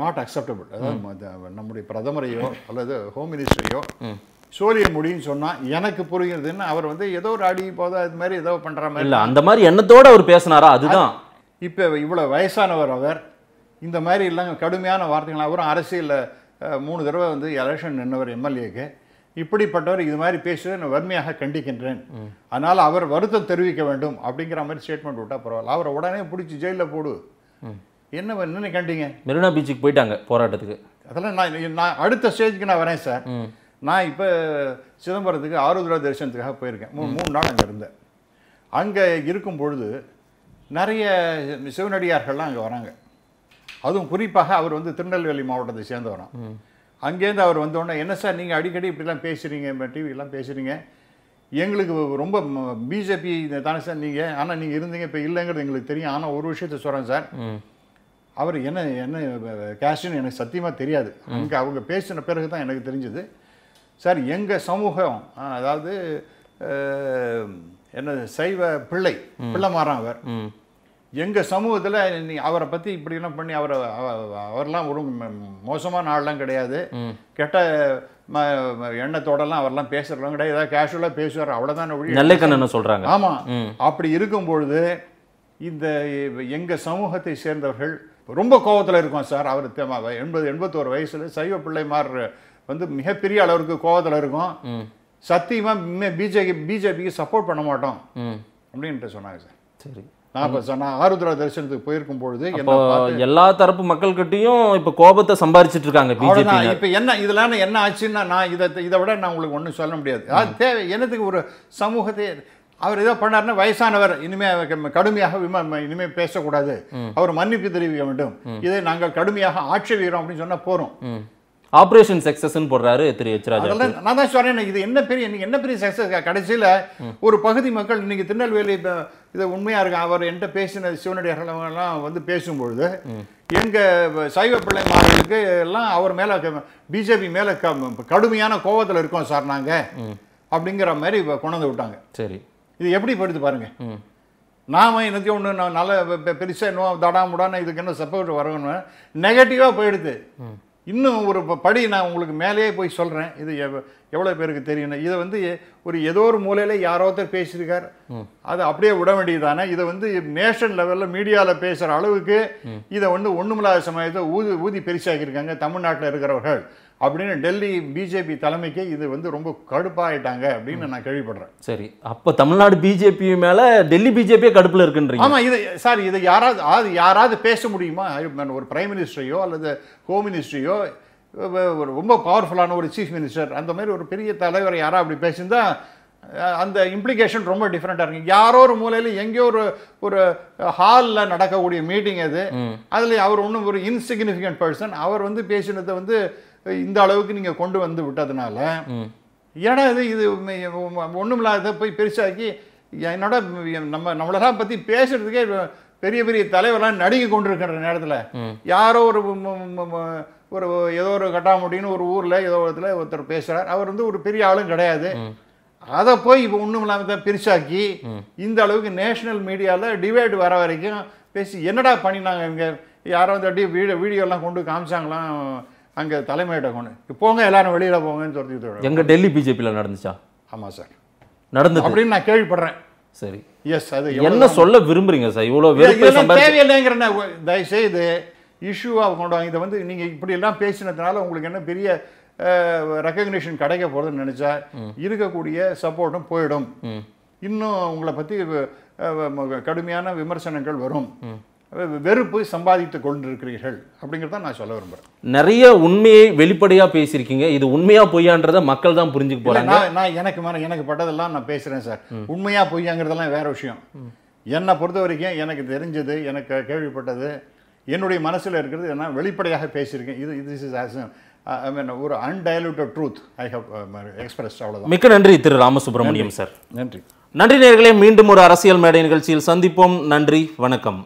நாட் அக்செப்டபுள் அதாவது நம்முடைய பிரதமரையோ அல்லது ஹோம் மினிஸ்டரையோ சோழிய முடின்னு சொன்னால் எனக்கு புரிகிறதுன்னு அவர் வந்து ஏதோ ஒரு அடி போதோ அது மாதிரி ஏதோ பண்ணுற மாதிரி இல்லை அந்த மாதிரி எண்ணத்தோடு அவர் பேசினாரா அதுதான் இப்போ இவ்வளோ வயசானவர் அவர் இந்த மாதிரி இல்லைங்க கடுமையான வார்த்தைகள் அவரும் அரசியலில் மூணு தடவை வந்து எலெக்ஷன் நின்றவர் எம்எல்ஏக்கு இப்படிப்பட்டவர் இது மாதிரி பேசுவதை நான் வன்மையாக கண்டிக்கின்றேன் அதனால் அவர் வருத்தம் தெரிவிக்க வேண்டும் அப்படிங்கிற மாதிரி ஸ்டேட்மெண்ட் விட்டால் பரவாயில்ல அவரை உடனே பிடிச்சி ஜெயிலில் போடு என்ன என்ன கண்டீங்க மெரினா பீச்சுக்கு போயிட்டாங்க போராட்டத்துக்கு அதெல்லாம் நான் நான் அடுத்த ஸ்டேஜ்க்கு நான் வரேன் சார் நான் இப்போ சிதம்பரத்துக்கு ஆருத்ரா தரிசனத்துக்காக போயிருக்கேன் மூணு மூணு நாள் அங்கே இருந்தேன் அங்கே இருக்கும் பொழுது நிறைய சிவனடியார்கள்லாம் அங்கே வராங்க அதுவும் குறிப்பாக அவர் வந்து திருநெல்வேலி மாவட்டத்தை சேர்ந்தவரும் அங்கேருந்து அவர் வந்தோடனே என்ன சார் நீங்கள் அடிக்கடி இப்படிலாம் பேசுகிறீங்க டிவிலாம் பேசுகிறீங்க எங்களுக்கு ரொம்ப பிஜேபி தானே சார் நீங்கள் ஆனால் நீங்கள் இருந்தீங்க இப்போ இல்லைங்கிறது எங்களுக்கு தெரியும் ஆனால் ஒரு விஷயத்த சொல்கிறேன் சார் அவர் என்ன என்ன கேஷுன்னு எனக்கு சத்தியமாக தெரியாது அங்கே அவங்க பேசின பிறகு தான் எனக்கு தெரிஞ்சது சார் எங்கள் சமூகம் அதாவது என்ன சைவ பிள்ளை பிள்ளை மாறான் அவர் எங்கள் சமூகத்தில் நீ அவரை பற்றி இப்படிலாம் பண்ணி அவரை அவர்லாம் ஒரு மோசமான ஆள்லாம் கிடையாது கெட்ட எண்ணத்தோடலாம் அவர்லாம் பேசுகிறலாம் கிடையாது ஏதாவது கேஷுவலாக பேசுவார் அவ்வளோதான் நல்லக்கண்ணு சொல்கிறாங்க ஆமாம் அப்படி இருக்கும்பொழுது இந்த எங்கள் சமூகத்தை சேர்ந்தவர்கள் ரொம்ப கோபத்தில் இருக்கும் சார் அவர் எண்பது எண்பத்தோரு வயசில் சைவ பிள்ளைமார் வந்து மிகப்பெரிய அளவிற்கு கோபத்தில் இருக்கும் சத்தியமாக பிஜேபி பிஜேபிக்கு சப்போர்ட் பண்ண மாட்டோம் அப்படின்ட்டு சொன்னாங்க சார் சரி ஆருத்ரா தரிசனத்துக்கு போயிருக்கும் பொழுது எல்லா தரப்பு மக்கள்கிட்டையும் இப்ப கோபத்தை சம்பாதிச்சிட்டு இருக்காங்க பிஜேபி இப்ப என்ன இதெல்லாம் என்ன ஆச்சுன்னா நான் இதை இதை விட நான் உங்களுக்கு ஒன்றும் சொல்ல முடியாது அது தேவை என்னத்துக்கு ஒரு சமூகத்தை அவர் ஏதோ பண்ணார்னா வயசானவர் இனிமே கடுமையாக விம இனிமே பேசக்கூடாது அவர் மன்னிப்பு தெரிவிக்க வேண்டும் இதை நாங்கள் கடுமையாக ஆட்சேபிக்கிறோம் அப்படின்னு சொன்னா போறோம் ஆபரேஷன் சக்சஸ்ன்னு போடுறாரு திரு எச்ராஜ் நான் தான் சொன்னேன் இது என்ன பெரிய என்ன பெரிய சக்சஸ் கடைசியில் ஒரு பகுதி மக்கள் இன்னைக்கு திருநெல்வேலி இது உண்மையாக இருக்கு அவர் என்கிட்ட பேசின சிவனடியார்கள்லாம் வந்து பேசும்பொழுது எங்கள் சைவ பிள்ளைமார்களுக்கு எல்லாம் அவர் மேலே பிஜேபி மேலே கடுமையான கோபத்தில் இருக்கோம் சார் நாங்கள் அப்படிங்கிற மாதிரி கொண்டாந்து விட்டாங்க சரி இது எப்படி படுத்து பாருங்கள் நாம என்னத்தையும் ஒன்று நான் நல்ல பெருசாக இன்னும் தடாமுடான்னு இதுக்கு என்ன சப்போர்ட் வரணும் நெகட்டிவாக போயிடுது இன்னும் ஒரு படி நான் உங்களுக்கு மேலேயே போய் சொல்கிறேன் இது எவ்வளோ பேருக்கு தெரியணும் இதை வந்து ஒரு ஏதோ ஒரு மூலையில் யாரோ ஒருத்தர் பேசியிருக்கார் அது அப்படியே விட வேண்டியதானே இதை வந்து நேஷனல் லெவலில் மீடியாவில் பேசுகிற அளவுக்கு இதை வந்து ஒன்றுமில்லாத சமயத்தை ஊதி ஊதி பெருசாக்கியிருக்காங்க தமிழ்நாட்டில் இருக்கிறவர்கள் அப்படின்னு டெல்லி பிஜேபி தலைமைக்கு இது வந்து ரொம்ப கடுப்பாயிட்டாங்க அப்படின்னு நான் கேள்விப்படுறேன் சரி அப்போ தமிழ்நாடு பிஜேபி மேலே டெல்லி பிஜேபியே கடுப்பில் இருக்குன்றீங்க ஆமாம் இது சார் இதை யாராவது அது யாராவது பேச முடியுமா ஒரு பிரைம் மினிஸ்டரையோ அல்லது ஹோம் மினிஸ்டரையோ ரொம்ப பவர்ஃபுல்லான ஒரு சீஃப் மினிஸ்டர் அந்த மாதிரி ஒரு பெரிய தலைவர் யாராவது அப்படி பேசியிருந்தா அந்த இம்ப்ளிகேஷன் ரொம்ப டிஃப்ரெண்ட்டாக இருக்கு யாரோ ஒரு மூலையில் எங்கேயோ ஒரு ஒரு ஹாலில் நடக்கக்கூடிய மீட்டிங் அது அதில் அவர் ஒன்றும் ஒரு இன்சிக்னிஃபிகண்ட் பர்சன் அவர் வந்து பேசினது வந்து இந்த அளவுக்கு நீங்கள் கொண்டு வந்து விட்டதுனால ஏன்னா இது இது ஒன்றும் இல்லாத போய் பெருசாக்கி என்னோட நம்ம நம்மளெல்லாம் பற்றி பேசுறதுக்கே பெரிய பெரிய தலைவரெல்லாம் நடுங்கி கொண்டிருக்கிற நேரத்தில் யாரோ ஒரு ஒரு ஏதோ ஒரு கட்டாமட்டின்னு ஒரு ஊரில் ஏதோ இடத்துல ஒருத்தர் பேசுகிறார் அவர் வந்து ஒரு பெரிய ஆளும் கிடையாது அதை போய் இப்போ ஒன்றும் இல்லாமல் தான் பெருசாக்கி இந்த அளவுக்கு நேஷனல் மீடியாவில் டிவைடு வர வரைக்கும் பேசி என்னடா பண்ணினாங்க இங்கே யாரோ அப்படியே வீடியோ வீடியோலாம் கொண்டு காமிச்சாங்களாம் அங்கே தலைமையிட கொண்டு போங்க எல்லாரும் வெளியில் போங்கன்னு சொல்லிட்டு எங்கள் டெல்லி பிஜேபியில் நடந்துச்சா ஆமாம் சார் நடந்து அப்படின்னு நான் கேள்விப்படுறேன் சரி எஸ் அது என்ன சொல்ல விரும்புறீங்க சார் இவ்வளோ தேவையில்லைங்கிற தயவுசெய்து இஷ்யூவாக கொண்டு வாங்க இதை வந்து நீங்கள் எல்லாம் பேசினதுனால உங்களுக்கு என்ன பெரிய ரெக்கக்னேஷன் கிடைக்க போகிறதுன்னு நினச்சா இருக்கக்கூடிய சப்போர்ட்டும் போயிடும் இன்னும் உங்களை பற்றி கடுமையான விமர்சனங்கள் வரும் வெறுப்பு சம்பாதித்து கொண்டிருக்கிறீர்கள் அப்படிங்கிறத நான் சொல்ல விரும்புகிறேன் நிறைய உண்மையை வெளிப்படையாக பேசியிருக்கீங்க இது உண்மையாக பொய்யான்றதை மக்கள் தான் புரிஞ்சுக்க போகிறாங்க நான் எனக்கு மேலே எனக்கு பட்டதெல்லாம் நான் பேசுகிறேன் சார் உண்மையாக பொய்யாங்கிறதெல்லாம் வேறு விஷயம் என்னை பொறுத்த வரைக்கும் எனக்கு தெரிஞ்சது எனக்கு கேள்விப்பட்டது என்னுடைய மனசில் இருக்கிறது நான் வெளிப்படையாக பேசியிருக்கேன் இது இது இஸ் ஆஸ் ஐ மீன் ஒரு undiluted truth I have express அவ்வளோதான் மிக்க நன்றி திரு ராமசுப்ரமணியம் சார் நன்றி நன்றி நேர்களே மீண்டும் ஒரு அரசியல் மேடை நிகழ்ச்சியில் சந்திப்போம் நன்றி வணக்கம்